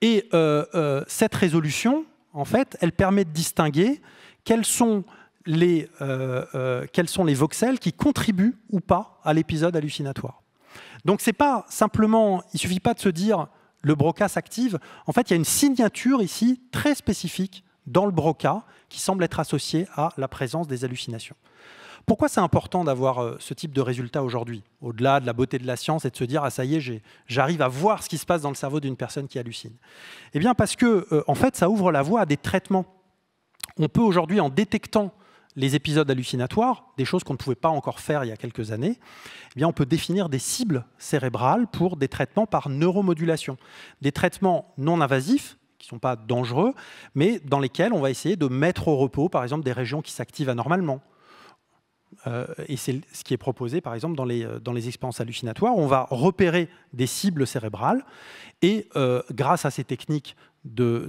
Et euh, euh, cette résolution, en fait, elle permet de distinguer quels sont les, euh, quels sont les voxels qui contribuent ou pas à l'épisode hallucinatoire. Donc c'est pas simplement, il suffit pas de se dire le broca s'active. En fait, il y a une signature ici très spécifique dans le broca qui semble être associée à la présence des hallucinations. Pourquoi c'est important d'avoir euh, ce type de résultat aujourd'hui, au-delà de la beauté de la science et de se dire ah ça y est, j'arrive à voir ce qui se passe dans le cerveau d'une personne qui hallucine Eh bien parce que euh, en fait ça ouvre la voie à des traitements. On peut aujourd'hui en détectant les épisodes hallucinatoires, des choses qu'on ne pouvait pas encore faire il y a quelques années, eh bien on peut définir des cibles cérébrales pour des traitements par neuromodulation, des traitements non invasifs qui ne sont pas dangereux, mais dans lesquels on va essayer de mettre au repos, par exemple, des régions qui s'activent anormalement, euh, et c'est ce qui est proposé, par exemple, euh, dans les, expériences hallucinatoires. On va repérer des cibles cérébrales et euh, grâce à ces techniques de,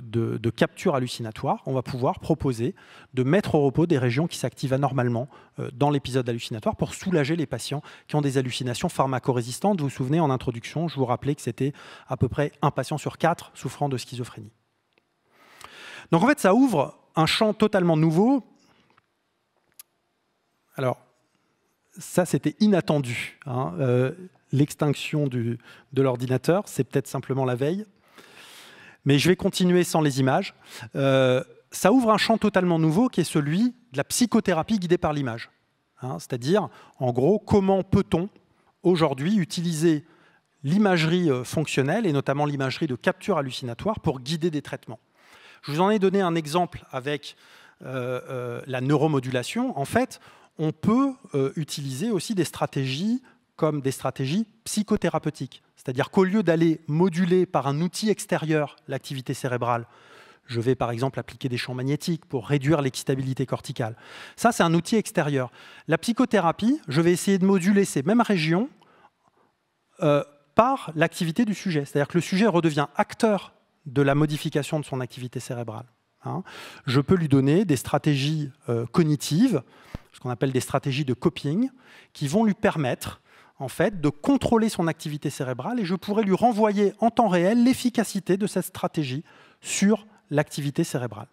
capture hallucinatoire, on va pouvoir proposer de mettre au repos des régions qui s'activent anormalement dans l'épisode hallucinatoire pour soulager les patients qui ont des hallucinations pharmacorésistantes. Vous vous souvenez, en introduction, je vous rappelais que c'était à peu près un patient sur quatre souffrant de schizophrénie. Donc en fait, ça ouvre un champ totalement nouveau alors, ça, c'était inattendu. Hein. Euh, l'extinction de l'ordinateur, c'est peut-être simplement la veille. Mais je vais continuer sans les images. Euh, ça ouvre un champ totalement nouveau qui est celui de la psychothérapie guidée par l'image. Hein. C'est-à-dire, en gros, comment peut-on aujourd'hui utiliser l'imagerie euh, fonctionnelle et notamment l'imagerie de capture hallucinatoire pour guider des traitements. Je vous en ai donné un exemple avec la neuromodulation. En fait, on peut euh, utiliser aussi des stratégies comme des stratégies psychothérapeutiques. C'est-à-dire qu'au lieu d'aller moduler par un outil extérieur l'activité cérébrale, je vais par exemple appliquer des champs magnétiques pour réduire l'excitabilité corticale. Ça, c'est un outil extérieur. La psychothérapie, je vais essayer de moduler ces mêmes régions euh, par l'activité du sujet. C'est-à-dire que le sujet redevient acteur de la modification de son activité cérébrale. Hein, je peux lui donner des stratégies euh, cognitives, ce qu'on appelle des stratégies de copying, qui vont lui permettre en fait, de contrôler son activité cérébrale et je pourrais lui renvoyer en temps réel l'efficacité de cette stratégie sur l'activité cérébrale.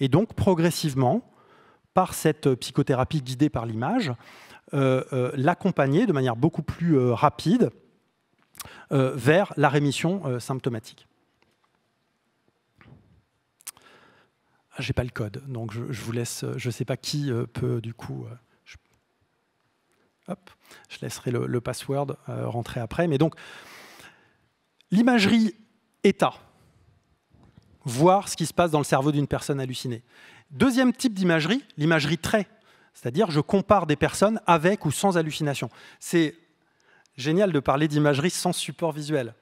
Et donc, progressivement, par cette euh, psychothérapie guidée par l'image, euh, l'accompagner de manière beaucoup plus rapide vers la rémission symptomatique. j'ai pas le code, donc je, vous laisse, euh, je ne sais pas qui euh, peut du coup. Euh, je, hop, je laisserai le, password rentrer après. Mais donc, l'imagerie état, voir ce qui se passe dans le cerveau d'une personne hallucinée. Deuxième type d'imagerie, l'imagerie trait, c'est-à-dire je compare des personnes avec ou sans hallucination. C'est génial de parler d'imagerie sans support visuel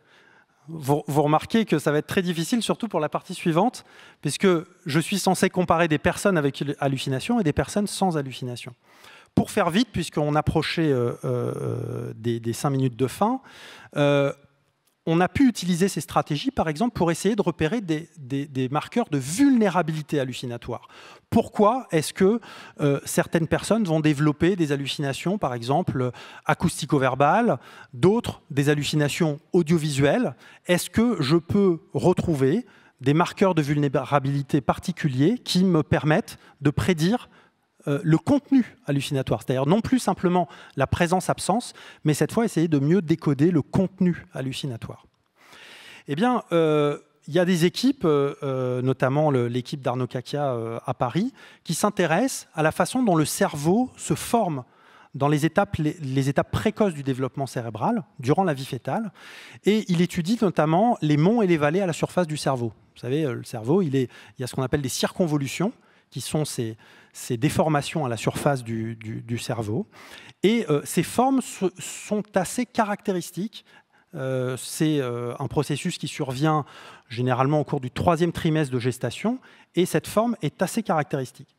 vous, remarquez que ça va être très difficile, surtout pour la partie suivante, puisque je suis censé comparer des personnes avec hallucination et des personnes sans hallucination. Pour faire vite, puisqu'on approchait euh, euh, des, cinq minutes de fin, euh, on a pu utiliser ces stratégies, par exemple, pour essayer de repérer des, marqueurs de vulnérabilité hallucinatoire. Pourquoi est-ce que euh, certaines personnes vont développer des hallucinations, par exemple, acoustico-verbales, d'autres des hallucinations audiovisuelles Est-ce que je peux retrouver des marqueurs de vulnérabilité particuliers qui me permettent de prédire euh, le contenu hallucinatoire, c'est-à-dire non plus simplement la présence-absence, mais cette fois essayer de mieux décoder le contenu hallucinatoire. Eh bien, euh, il y a des équipes, euh, notamment l'équipe d'Arnaud Kakia à Paris, qui s'intéressent à la façon dont le cerveau se forme dans les étapes, précoces du développement cérébral, durant la vie fétale, et il étudie notamment les monts et les vallées à la surface du cerveau. Vous savez, le cerveau, il, il y a ce qu'on appelle des circonvolutions, qui sont ces, ces déformations à la surface du, cerveau. Et euh, ces formes sont assez caractéristiques. Euh, c'est euh, un processus qui survient généralement au cours du troisième trimestre de gestation, et cette forme est assez caractéristique.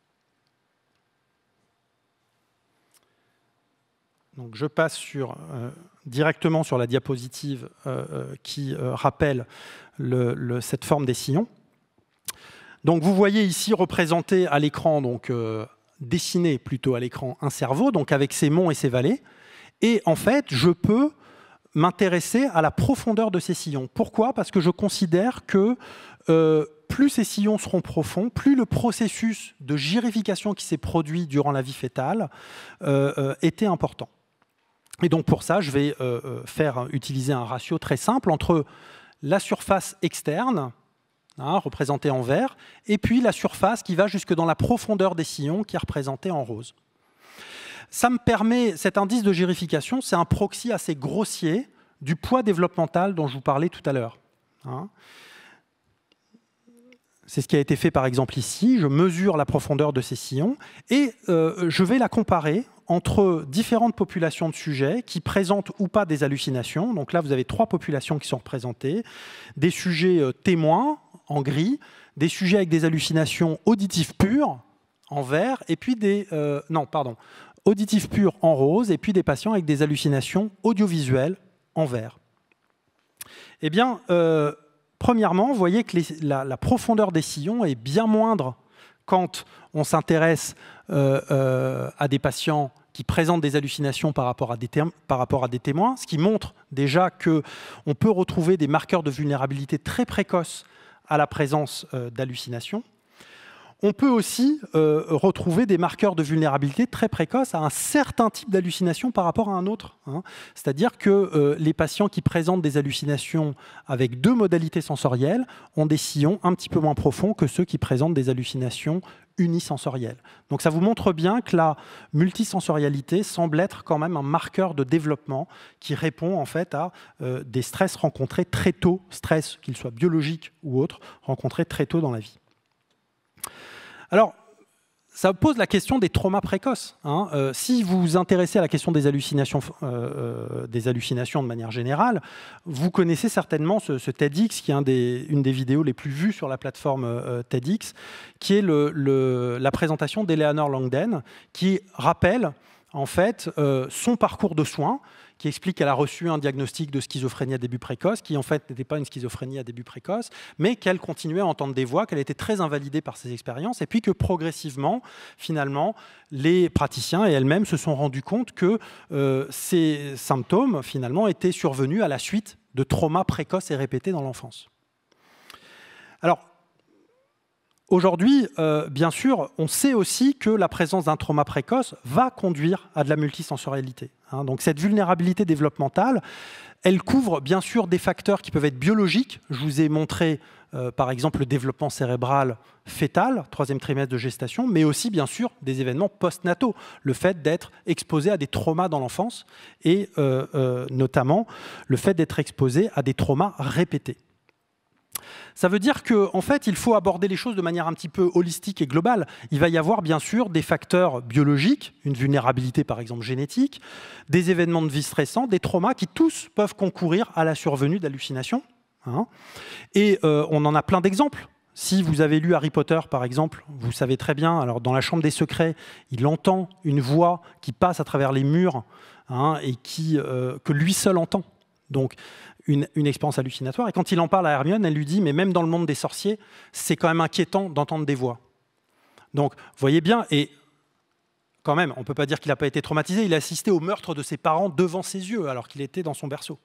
Donc je passe directement sur la diapositive qui rappelle cette forme des sillons. Donc vous voyez ici représenté à l'écran, donc euh, dessiné plutôt à l'écran, un cerveau, donc avec ses monts et ses vallées. Et en fait, je peux m'intéresser à la profondeur de ces sillons. Pourquoi Parce que je considère que euh, plus ces sillons seront profonds, plus le processus de girification qui s'est produit durant la vie fétale euh, était important. Et donc pour ça, je vais faire utiliser un ratio très simple entre la surface externe, Hein, représenté en vert, et puis la surface qui va jusque dans la profondeur des sillons, qui est représentée en rose. Ça me permet, cet indice de gérification, c'est un proxy assez grossier du poids développemental dont je vous parlais tout à l'heure. Hein. c'est ce qui a été fait par exemple ici. Je mesure la profondeur de ces sillons et euh, je vais la comparer entre différentes populations de sujets qui présentent ou pas des hallucinations. Donc là, vous avez trois populations qui sont représentées. Des sujets euh, témoins, en gris, des sujets avec des hallucinations auditives pures en vert, et puis des... Euh, non, pardon, auditives pures en rose, et puis des patients avec des hallucinations audiovisuelles en vert. Eh bien, euh, premièrement, vous voyez que la, profondeur des sillons est bien moindre quand on s'intéresse euh, à des patients qui présentent des hallucinations par rapport, à des par rapport à des témoins, ce qui montre déjà que on peut retrouver des marqueurs de vulnérabilité très précoces à la présence euh, d'hallucinations. On peut aussi euh, retrouver des marqueurs de vulnérabilité très précoces à un certain type d'hallucination par rapport à un autre. Hein. C'est-à-dire que euh, les patients qui présentent des hallucinations avec deux modalités sensorielles ont des sillons un petit peu moins profonds que ceux qui présentent des hallucinations unisensorielle. Donc ça vous montre bien que la multisensorialité semble être quand même un marqueur de développement qui répond en fait à euh, des stress rencontrés très tôt, stress qu'il soit biologique ou autre, rencontrés très tôt dans la vie. Alors, ça pose la question des traumas précoces. Hein. Euh, si vous vous intéressez à la question des hallucinations, euh, euh, des hallucinations de manière générale, vous connaissez certainement ce, TEDx, qui est une des vidéos les plus vues sur la plateforme TEDx, qui est la présentation d'Eleanor Langden, qui rappelle en fait son parcours de soins, qui explique qu'elle a reçu un diagnostic de schizophrénie à début précoce, qui en fait n'était pas une schizophrénie à début précoce, mais qu'elle continuait à entendre des voix, qu'elle était très invalidée par ses expériences, et puis que progressivement, finalement, les praticiens et elles-mêmes se sont rendus compte que euh, ces symptômes, finalement, étaient survenus à la suite de traumas précoces et répétés dans l'enfance. Alors, Aujourd'hui, euh, bien sûr, on sait aussi que la présence d'un trauma précoce va conduire à de la multisensorialité. Hein. Donc cette vulnérabilité développementale, elle couvre bien sûr des facteurs qui peuvent être biologiques. Je vous ai montré euh, par exemple le développement cérébral fœtal, troisième trimestre de gestation, mais aussi bien sûr des événements postnataux, le fait d'être exposé à des traumas dans l'enfance et euh, notamment le fait d'être exposé à des traumas répétés. Ça veut dire qu'en fait, il faut aborder les choses de manière un petit peu holistique et globale. Il va y avoir bien sûr des facteurs biologiques, une vulnérabilité par exemple génétique, des événements de vie stressants, des traumas qui tous peuvent concourir à la survenue d'hallucinations. Hein. et euh, on en a plein d'exemples. Si vous avez lu Harry Potter, par exemple, vous savez très bien, alors dans la Chambre des Secrets, il entend une voix qui passe à travers les murs hein, et qui, euh, que lui seul entend. Donc une, expérience hallucinatoire. Et quand il en parle à Hermione, elle lui dit, mais même dans le monde des sorciers, c'est quand même inquiétant d'entendre des voix. Donc, voyez bien, et quand même, on ne peut pas dire qu'il n'a pas été traumatisé, il a assisté au meurtre de ses parents devant ses yeux, alors qu'il était dans son berceau.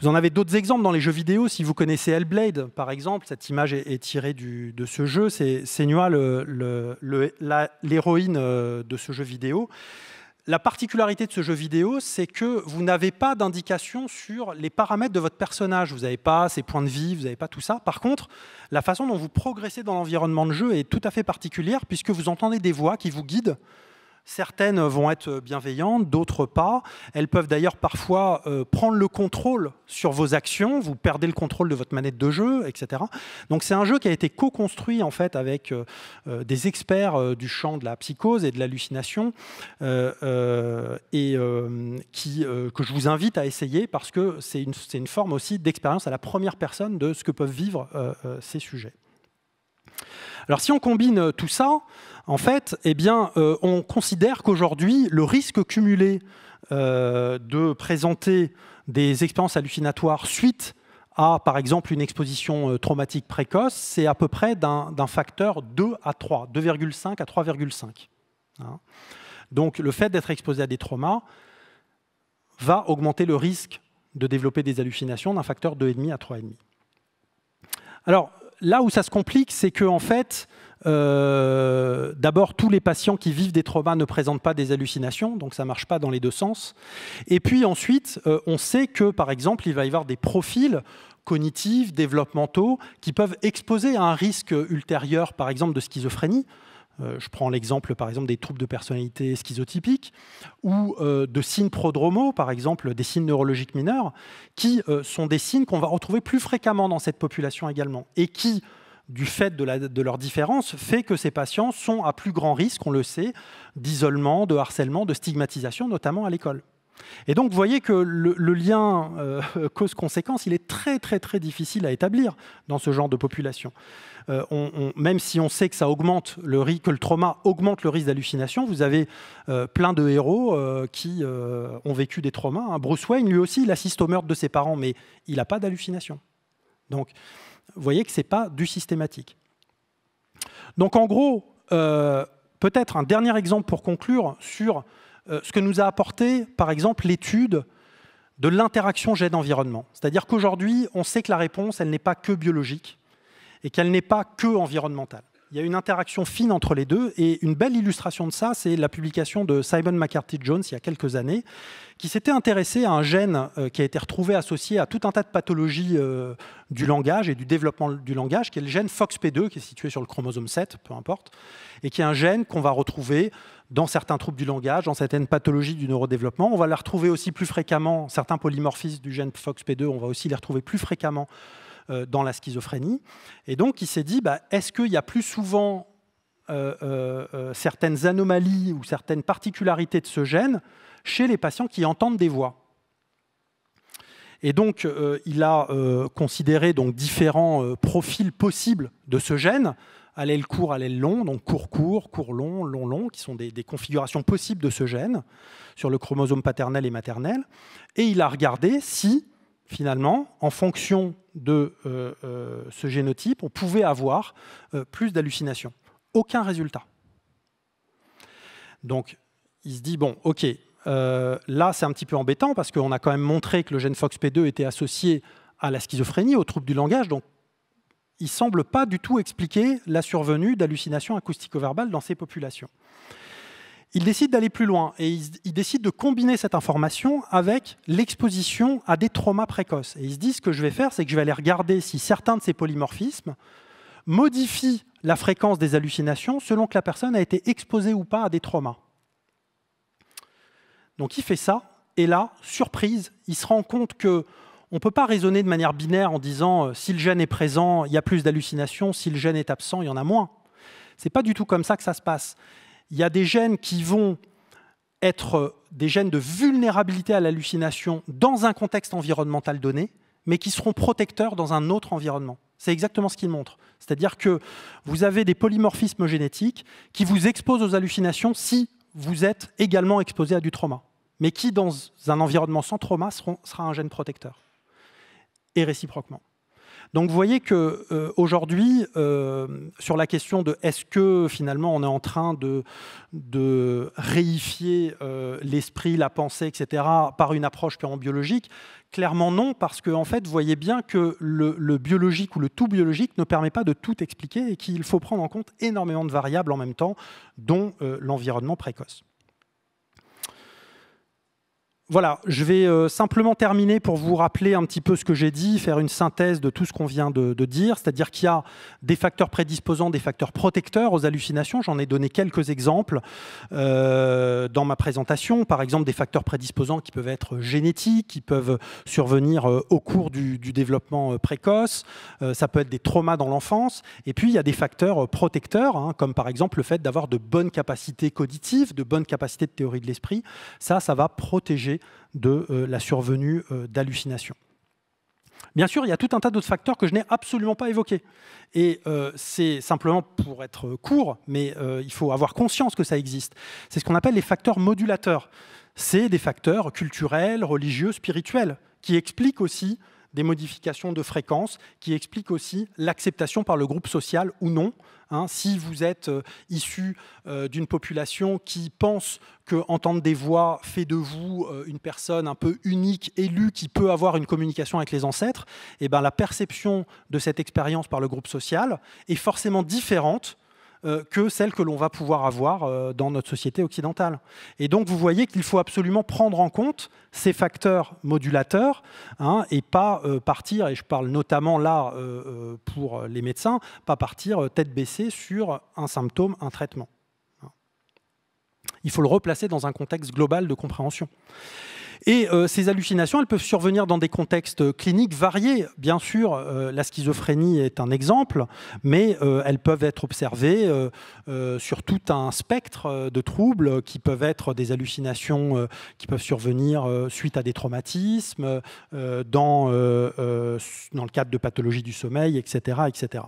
Vous en avez d'autres exemples dans les jeux vidéo. Si vous connaissez Hellblade, par exemple, cette image est, tirée du, de ce jeu. C'est Senua, l'héroïne le, euh, de ce jeu vidéo la particularité de ce jeu vidéo, c'est que vous n'avez pas d'indication sur les paramètres de votre personnage. Vous n'avez pas ses points de vie, vous n'avez pas tout ça. Par contre, la façon dont vous progressez dans l'environnement de jeu est tout à fait particulière puisque vous entendez des voix qui vous guident Certaines vont être bienveillantes, d'autres pas. Elles peuvent d'ailleurs parfois euh, prendre le contrôle sur vos actions. Vous perdez le contrôle de votre manette de jeu, etc. Donc c'est un jeu qui a été co-construit en fait avec euh, euh, des experts du champ de la psychose et de l'hallucination et que je vous invite à essayer parce que c'est une, forme aussi d'expérience à la première personne de ce que peuvent vivre ces sujets. Alors si on combine euh, tout ça, en fait, eh bien, euh, on considère qu'aujourd'hui, le risque cumulé euh, de présenter des expériences hallucinatoires suite à, par exemple, une exposition traumatique précoce, c'est à peu près d'un facteur 2 à 3, 2,5 à 3,5. Hein. Donc le fait d'être exposé à des traumas va augmenter le risque de développer des hallucinations d'un facteur 2,5 à 3,5. Alors, là où ça se complique, c'est que en fait, euh, d'abord, tous les patients qui vivent des traumas ne présentent pas des hallucinations, donc ça ne marche pas dans les deux sens. Et puis ensuite, euh, on sait que, par exemple, il va y avoir des profils cognitifs, développementaux, qui peuvent exposer à un risque ultérieur, par exemple, de schizophrénie. Euh, je prends l'exemple par exemple des troubles de personnalité schizotypiques ou euh, de signes prodromaux, par exemple des signes neurologiques mineurs, qui euh, sont des signes qu'on va retrouver plus fréquemment dans cette population également et qui, du fait de, de leur différence, fait que ces patients sont à plus grand risque, on le sait, d'isolement, de harcèlement, de stigmatisation, notamment à l'école. Et donc, vous voyez que le, lien euh, cause-conséquence, il est très, très, très difficile à établir dans ce genre de population. Euh, même si on sait que ça augmente le que le trauma augmente le risque d'hallucination, vous avez euh, plein de héros qui ont vécu des traumas. Hein, Bruce Wayne, lui aussi, il assiste au meurtre de ses parents, mais il n'a pas d'hallucination. Donc, vous voyez que ce n'est pas du systématique. Donc, en gros, peut-être un dernier exemple pour conclure sur euh, ce que nous a apporté, par exemple, l'étude de l'interaction jet-environnement. C'est-à-dire qu'aujourd'hui, on sait que la réponse, elle n'est pas que biologique et qu'elle n'est pas que environnementale. Il y a une interaction fine entre les deux et une belle illustration de ça, c'est la publication de Simon McCarthy Jones il y a quelques années, qui s'était intéressé à un gène euh, qui a été retrouvé associé à tout un tas de pathologies euh, du langage et du développement du langage, qui est le gène FOXP2, qui est situé sur le chromosome 7, peu importe, et qui est un gène qu'on va retrouver dans certains troubles du langage, dans certaines pathologies du neurodéveloppement. On va la retrouver aussi plus fréquemment, certains polymorphismes du gène FOXP2, on va aussi les retrouver plus fréquemment euh, dans la schizophrénie. Et donc il s'est dit, bah, est-ce qu'il y a plus souvent euh, euh, certaines anomalies ou certaines particularités de ce gène chez les patients qui entendent des voix et donc, il a considéré donc, différents profils possibles de ce gène, allèle court, allèle long, donc court-court, court-long, long-long, qui sont des, configurations possibles de ce gène sur le chromosome paternel et maternel. Et il a regardé si finalement, en fonction de euh, euh, ce génotype, on pouvait avoir euh, plus d'hallucinations. Aucun résultat. Donc, il se dit, bon, ok, là c'est un petit peu embêtant parce qu'on a quand même montré que le gène FOXP2 était associé à la schizophrénie, aux troubles du langage, donc il ne semble pas du tout expliquer la survenue d'hallucinations acoustico-verbales dans ces populations il décide d'aller plus loin et il, décide de combiner cette information avec l'exposition à des traumas précoces. Et il se dit ce que je vais faire, c'est que je vais aller regarder si certains de ces polymorphismes modifient la fréquence des hallucinations selon que la personne a été exposée ou pas à des traumas. Donc il fait ça, et là, surprise, il se rend compte que on ne peut pas raisonner de manière binaire en disant euh, si le gène est présent, il y a plus d'hallucinations, si le gène est absent, il y en a moins. C'est pas du tout comme ça que ça se passe il y a des gènes qui vont être des gènes de vulnérabilité à l'hallucination dans un contexte environnemental donné, mais qui seront protecteurs dans un autre environnement. C'est exactement ce qu'il montre. C'est-à-dire que vous avez des polymorphismes génétiques qui vous exposent aux hallucinations si vous êtes également exposé à du trauma, mais qui, dans un environnement sans trauma, sera un gène protecteur. Et réciproquement. Donc vous voyez que euh, aujourd'hui, euh, sur la question de est-ce que finalement on est en train de, réifier euh, l'esprit, la pensée, etc., par une approche purement biologique, clairement non, parce que en fait, vous voyez bien que le biologique ou le tout biologique ne permet pas de tout expliquer et qu'il faut prendre en compte énormément de variables en même temps, dont l'environnement précoce voilà, je vais euh, simplement terminer pour vous rappeler un petit peu ce que j'ai dit, faire une synthèse de tout ce qu'on vient de, dire, c'est-à-dire qu'il y a des facteurs prédisposants, des facteurs protecteurs aux hallucinations. J'en ai donné quelques exemples euh, dans ma présentation. Par exemple, des facteurs prédisposants qui peuvent être génétiques, qui peuvent survenir euh, au cours du, développement précoce. ça peut être des traumas dans l'enfance. Et puis, il y a des facteurs protecteurs, hein, comme par exemple le fait d'avoir de bonnes capacités cognitives, de bonnes capacités de théorie de l'esprit. Ça, ça va protéger de euh, la survenue euh, d'hallucinations. Bien sûr, il y a tout un tas d'autres facteurs que je n'ai absolument pas évoqués. Et euh, c'est simplement pour être court, mais il faut avoir conscience que ça existe. C'est ce qu'on appelle les facteurs modulateurs. C'est des facteurs culturels, religieux, spirituels, qui expliquent aussi des modifications de fréquence qui expliquent aussi l'acceptation par le groupe social ou non. Hein. si vous êtes euh, issu euh, d'une population qui pense que entendre des voix fait de vous euh, une personne un peu unique, élue, qui peut avoir une communication avec les ancêtres, et eh ben, la perception de cette expérience par le groupe social est forcément différente euh, que celle que l'on va pouvoir avoir euh, dans notre société occidentale. Et donc vous voyez qu'il faut absolument prendre en compte ces facteurs modulateurs hein, et pas euh, partir, et je parle notamment là pour les médecins, pas partir tête baissée sur un symptôme, un traitement. Il faut le replacer dans un contexte global de compréhension. Et euh, ces hallucinations, elles peuvent survenir dans des contextes euh, cliniques variés. Bien sûr, euh, la schizophrénie est un exemple, mais elles peuvent être observées sur tout un spectre de troubles qui peuvent être des hallucinations qui peuvent survenir suite à des traumatismes, dans, dans le cadre de pathologies du sommeil, etc. etc.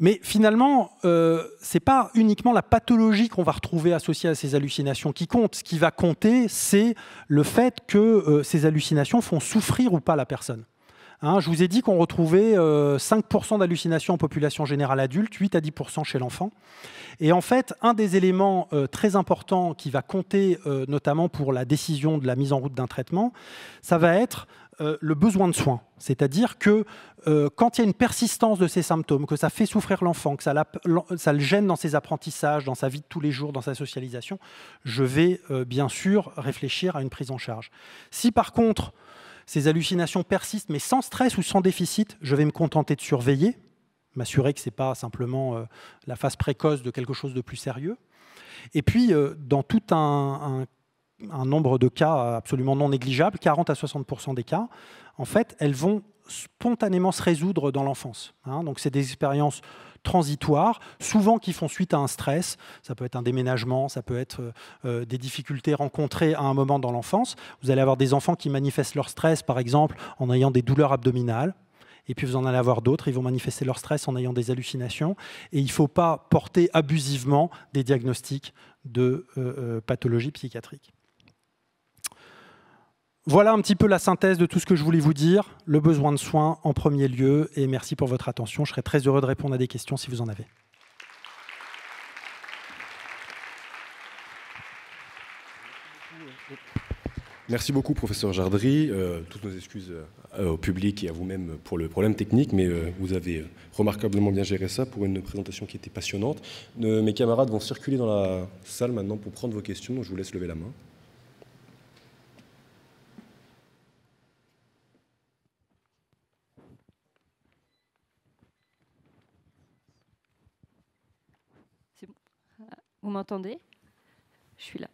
Mais finalement, euh, ce n'est pas uniquement la pathologie qu'on va retrouver associée à ces hallucinations qui compte. Ce qui va compter, c'est le fait que euh, ces hallucinations font souffrir ou pas la personne. Hein, je vous ai dit qu'on retrouvait 5% euh, d'hallucinations en population générale adulte, 8 à 10% chez l'enfant. Et en fait, un des éléments euh, très importants qui va compter notamment pour la décision de la mise en route d'un traitement, ça va être euh, le besoin de soins. C'est-à-dire que euh, quand il y a une persistance de ces symptômes, que ça fait souffrir l'enfant, que ça, le gêne dans ses apprentissages, dans sa vie de tous les jours, dans sa socialisation, je vais euh, bien sûr réfléchir à une prise en charge. Si par contre ces hallucinations persistent, mais sans stress ou sans déficit, je vais me contenter de surveiller, m'assurer que ce n'est pas simplement la phase précoce de quelque chose de plus sérieux. Et puis, dans tout un, un un nombre de cas absolument non négligeable, 40 à 60 des cas, en fait, elles vont spontanément se résoudre dans l'enfance. Hein. Donc c'est des expériences transitoires, souvent qui font suite à un stress. Ça peut être un déménagement, ça peut être euh, euh, des difficultés rencontrées à un moment dans l'enfance. Vous allez avoir des enfants qui manifestent leur stress, par exemple, en ayant des douleurs abdominales. Et puis vous en allez avoir d'autres, ils vont manifester leur stress en ayant des hallucinations. Et il ne faut pas porter abusivement des diagnostics de euh, pathologie psychiatrique. Voilà un petit peu la synthèse de tout ce que je voulais vous dire. Le besoin de soins en premier lieu. Et merci pour votre attention. Je serai très heureux de répondre à des questions si vous en avez. Merci beaucoup, professeur Jardry. Euh, toutes nos excuses euh, au public et à vous-même pour le problème technique, mais euh, vous avez remarquablement bien géré ça pour une présentation qui était passionnante. mes camarades vont circuler dans la salle maintenant pour prendre vos questions, je vous laisse lever la main. Vous m'entendez Je suis là.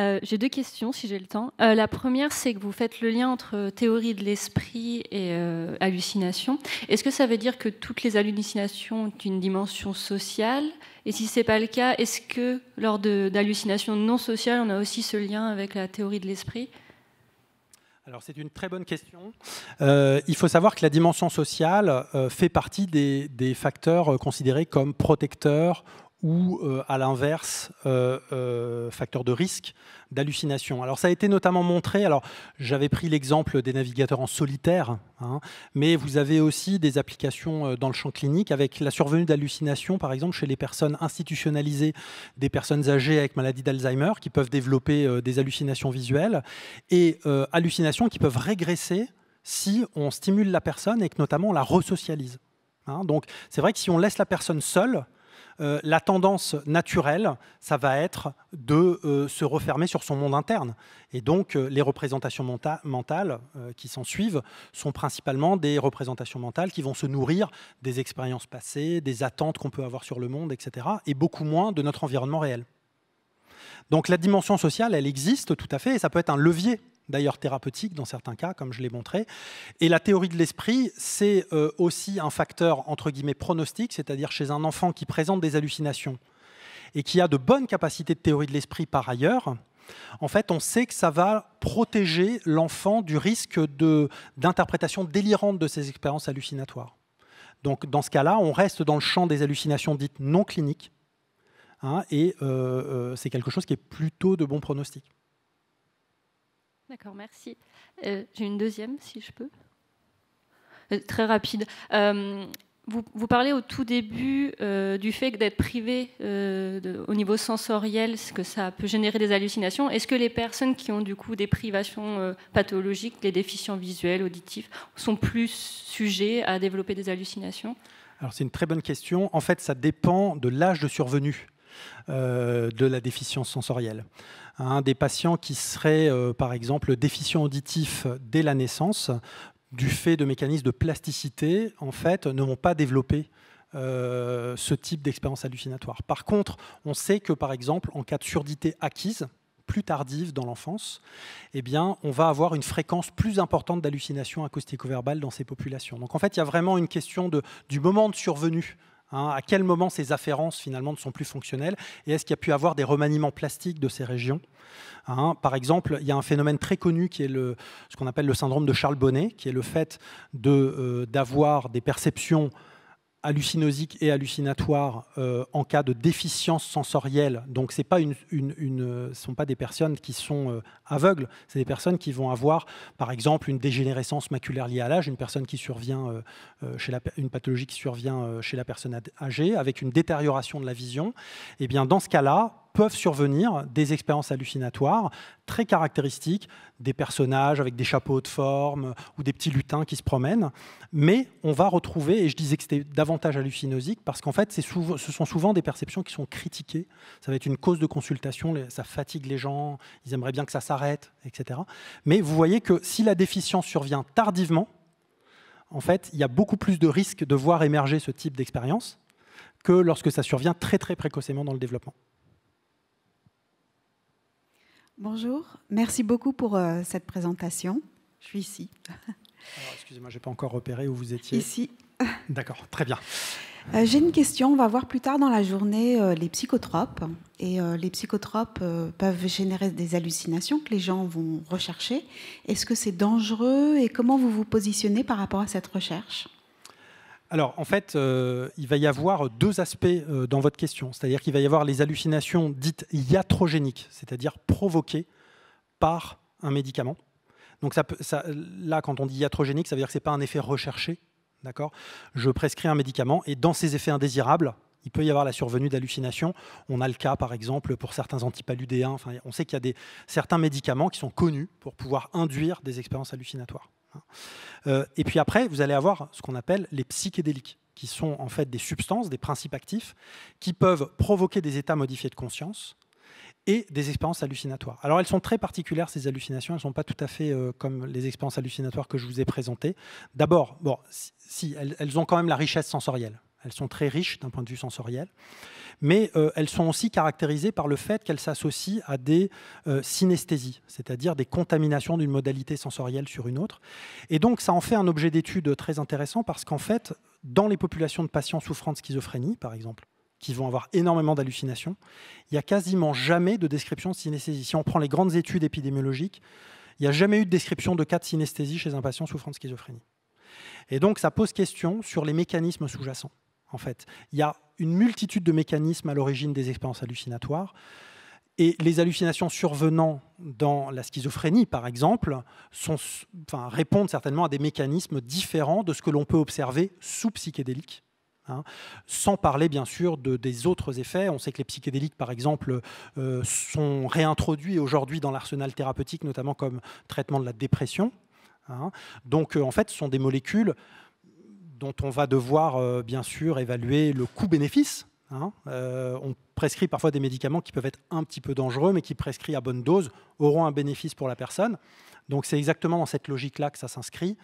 Euh, j'ai deux questions si j'ai le temps. Euh, la première, c'est que vous faites le lien entre théorie de l'esprit et euh, hallucination. Est-ce que ça veut dire que toutes les hallucinations ont une dimension sociale Et si ce n'est pas le cas, est-ce que lors d'hallucinations non sociales, on a aussi ce lien avec la théorie de l'esprit alors c'est une très bonne question. il faut savoir que la dimension sociale fait partie des, facteurs considérés comme protecteurs ou euh, à l'inverse euh, euh, facteur de risque d'hallucination. Alors ça a été notamment montré, alors j'avais pris l'exemple des navigateurs en solitaire, hein, mais vous avez aussi des applications dans le champ clinique avec la survenue d'hallucinations par exemple chez les personnes institutionnalisées, des personnes âgées avec maladie d'Alzheimer qui peuvent développer des hallucinations visuelles et hallucinations qui peuvent régresser si on stimule la personne et que notamment on la resocialise. Hein. Donc c'est vrai que si on laisse la personne seule, euh, la tendance naturelle, ça va être de euh, se refermer sur son monde interne. Et donc, euh, les représentations mentales qui s'en suivent sont principalement des représentations mentales qui vont se nourrir des expériences passées, des attentes qu'on peut avoir sur le monde, etc., et beaucoup moins de notre environnement réel. Donc la dimension sociale, elle existe tout à fait, et ça peut être un levier d'ailleurs thérapeutique dans certains cas, comme je l'ai montré. Et la théorie de l'esprit, c'est euh, aussi un facteur, entre guillemets, pronostique, c'est-à-dire chez un enfant qui présente des hallucinations et qui a de bonnes capacités de théorie de l'esprit par ailleurs, en fait, on sait que ça va protéger l'enfant du risque d'interprétation délirante de ses expériences hallucinatoires. Donc, dans ce cas-là, on reste dans le champ des hallucinations dites non cliniques, hein, et euh, euh, c'est quelque chose qui est plutôt de bon pronostic. D'accord, merci. Euh, j'ai une deuxième, si je peux. Euh, très rapide. Euh, vous, parlez au tout début du fait d'être privé au niveau sensoriel, ce que ça peut générer des hallucinations. Est-ce que les personnes qui ont du coup des privations pathologiques, les déficients visuels, auditifs, sont plus sujets à développer des hallucinations Alors c'est une très bonne question. En fait, ça dépend de l'âge de survenue. Euh, de la déficience sensorielle. des patients qui seraient, euh, par exemple, déficients auditifs dès la naissance, du fait de mécanismes de plasticité, en fait, ne vont pas développer euh, ce type d'expérience hallucinatoire. Par contre, on sait que par exemple, en cas de surdité acquise, plus tardive dans l'enfance, eh bien, on va avoir une fréquence plus importante d'hallucinations acoustico-verbales dans ces populations. Donc en fait, il y a vraiment une question du moment de survenue Hein, à quel moment ces afférences finalement ne sont plus fonctionnelles et est-ce qu'il y a pu avoir des remaniements plastiques de ces régions hein? Par exemple, il y a un phénomène très connu qui est le, ce qu'on appelle le syndrome de Charles Bonnet, qui est le fait euh, d'avoir des perceptions hallucinosiques et hallucinatoire euh, en cas de déficience sensorielle. Donc, ce ne sont pas des personnes qui sont aveugles aveugles, c'est des personnes qui vont avoir, par exemple, une dégénérescence maculaire liée à l'âge, une personne euh, euh, une pathologie qui survient chez la personne âgée, avec une détérioration de la vision. Et eh bien, dans ce cas-là, peuvent survenir des expériences hallucinatoires très caractéristiques, des personnages avec des chapeaux de forme ou des petits lutins qui se promènent. Mais on va retrouver, et je disais que c'était davantage hallucinosique, parce qu'en fait, ce sont souvent des perceptions qui sont critiquées. Ça va être une cause de consultation, ça fatigue les gens, ils aimeraient bien que ça s'arrête, etc. Mais vous voyez que si la déficience survient tardivement, en fait, il y a beaucoup plus de risques de voir émerger ce type d'expérience que lorsque ça survient très très précocement dans le développement. Bonjour, merci beaucoup pour euh, cette présentation. Je suis ici. Excusez-moi, je n'ai pas encore repéré où vous étiez. Ici. D'accord, très bien. Euh, j'ai une question. On va voir plus tard dans la journée euh, les psychotropes. Et les psychotropes peuvent générer des hallucinations que les gens vont rechercher. Est-ce que c'est dangereux et comment vous vous positionnez par rapport à cette recherche alors en fait, euh, il va y avoir deux aspects euh, dans votre question. C'est-à-dire qu'il va y avoir les hallucinations dites iatrogéniques, c'est-à-dire provoquées par un médicament. Donc ça, là, quand on dit iatrogénique, ça veut dire que ce n'est pas un effet recherché. D'accord Je prescris un médicament et dans ces effets indésirables, il peut y avoir la survenue d'hallucinations. On a le cas, par exemple, pour certains antipaludéens. on sait qu'il y a des, certains médicaments qui sont connus pour pouvoir induire des expériences hallucinatoires. Hein. Euh, et puis après, vous allez avoir ce qu'on appelle les psychédéliques, qui sont en fait des substances, des principes actifs, qui peuvent provoquer des états modifiés de conscience et des expériences hallucinatoires. Alors elles sont très particulières, ces hallucinations, elles ne sont pas tout à fait euh, comme les expériences hallucinatoires que je vous ai présentées. D'abord, bon, si, elles ont quand même la richesse sensorielle. Elles sont très riches d'un point de vue sensoriel, mais euh, elles sont aussi caractérisées par le fait qu'elles s'associent à des euh, synesthésies, c'est-à-dire des contaminations d'une modalité sensorielle sur une autre. Et donc ça en fait un objet d'étude très intéressant parce qu'en fait, dans les populations de patients souffrant de schizophrénie, par exemple, qui vont avoir énormément d'hallucinations, il n'y a quasiment jamais de description de synesthésie. Si on prend les grandes études épidémiologiques, il n'y a jamais eu de description de cas de synesthésie chez un patient souffrant de schizophrénie. Et donc ça pose question sur les mécanismes sous-jacents en fait. Il y a une multitude de mécanismes à l'origine des expériences hallucinatoires. Et les hallucinations survenant dans la schizophrénie, par exemple, répondent certainement à des mécanismes différents de ce que l'on peut observer sous psychédélique. Hein. sans parler bien sûr de, des autres effets. On sait que les psychédéliques, par exemple, euh, sont réintroduits aujourd'hui dans l'arsenal thérapeutique, notamment comme traitement de la dépression. Hein. Donc euh, en fait, ce sont des molécules dont on va devoir euh, bien sûr évaluer le coût-bénéfice. Hein. Euh, on prescrit parfois des médicaments qui peuvent être un petit peu dangereux, mais qui prescrits à bonne dose auront un bénéfice pour la personne. Donc c'est exactement dans cette logique-là que ça s'inscrit.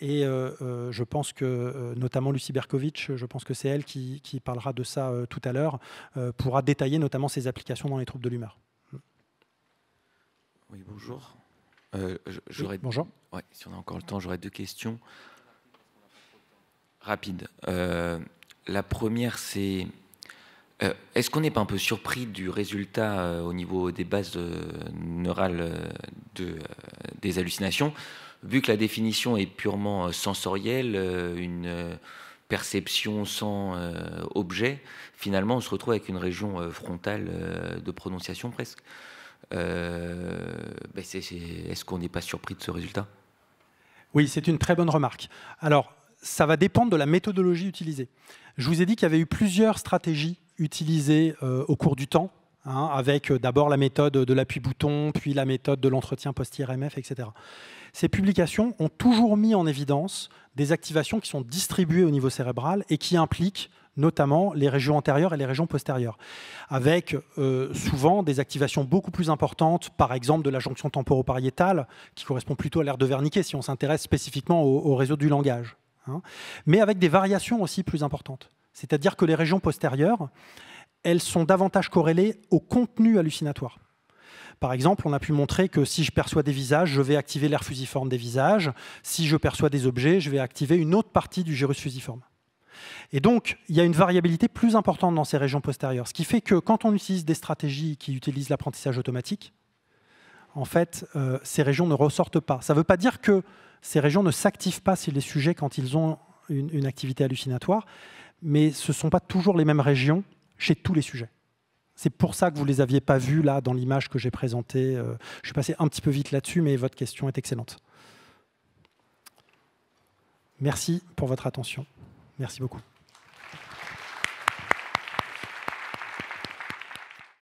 Et euh, je pense que, notamment Lucie Berkovitch, je pense que c'est elle qui, parlera de ça tout à l'heure, pourra détailler notamment ses applications dans les troubles de l'humeur. Oui, bonjour. bonjour. si on a encore le temps, j'aurais deux questions rapide. Euh, la première, c'est euh, est-ce qu'on n'est pas un peu surpris du résultat euh, au niveau des bases neurales de, des hallucinations, vu que la définition est purement sensorielle, une perception sans objet, finalement on se retrouve avec une région frontale de prononciation presque. Ben, est-ce qu'on n'est pas surpris de ce résultat Oui, c'est une très bonne remarque. Alors, ça va dépendre de la méthodologie utilisée. Je vous ai dit qu'il y avait eu plusieurs stratégies utilisées euh, au cours du temps, hein, avec euh, d'abord la méthode de l'appui-bouton, puis la méthode de l'entretien post-IRMF, etc. Ces publications ont toujours mis en évidence des activations qui sont distribuées au niveau cérébral et qui impliquent notamment les régions antérieures et les régions postérieures, avec euh, souvent des activations beaucoup plus importantes, par exemple de la jonction temporopariétale, qui correspond plutôt à l'aire de Wernicke si on s'intéresse spécifiquement au, réseau du langage. Hein, mais avec des variations aussi plus importantes. C'est-à-dire que les régions postérieures, elles sont davantage corrélées au contenu hallucinatoire. Par exemple, on a pu montrer que si je perçois des visages, je vais activer l'air fusiforme des visages. Si je perçois des objets, je vais activer une autre partie du gyrus fusiforme. Et donc, il y a une variabilité plus importante dans ces régions postérieures. Ce qui fait que quand on utilise des stratégies qui utilisent l'apprentissage automatique, en fait, euh, ces régions ne ressortent pas. Ça ne veut pas dire que ces régions ne s'activent pas chez les sujets, quand ils ont une, activité hallucinatoire, mais ce ne sont pas toujours les mêmes régions chez tous les sujets. C'est pour ça que vous ne les aviez pas vues là dans l'image que j'ai présentée. Euh. je suis passé un petit peu vite là-dessus, mais votre question est excellente. Merci pour votre attention. Merci beaucoup.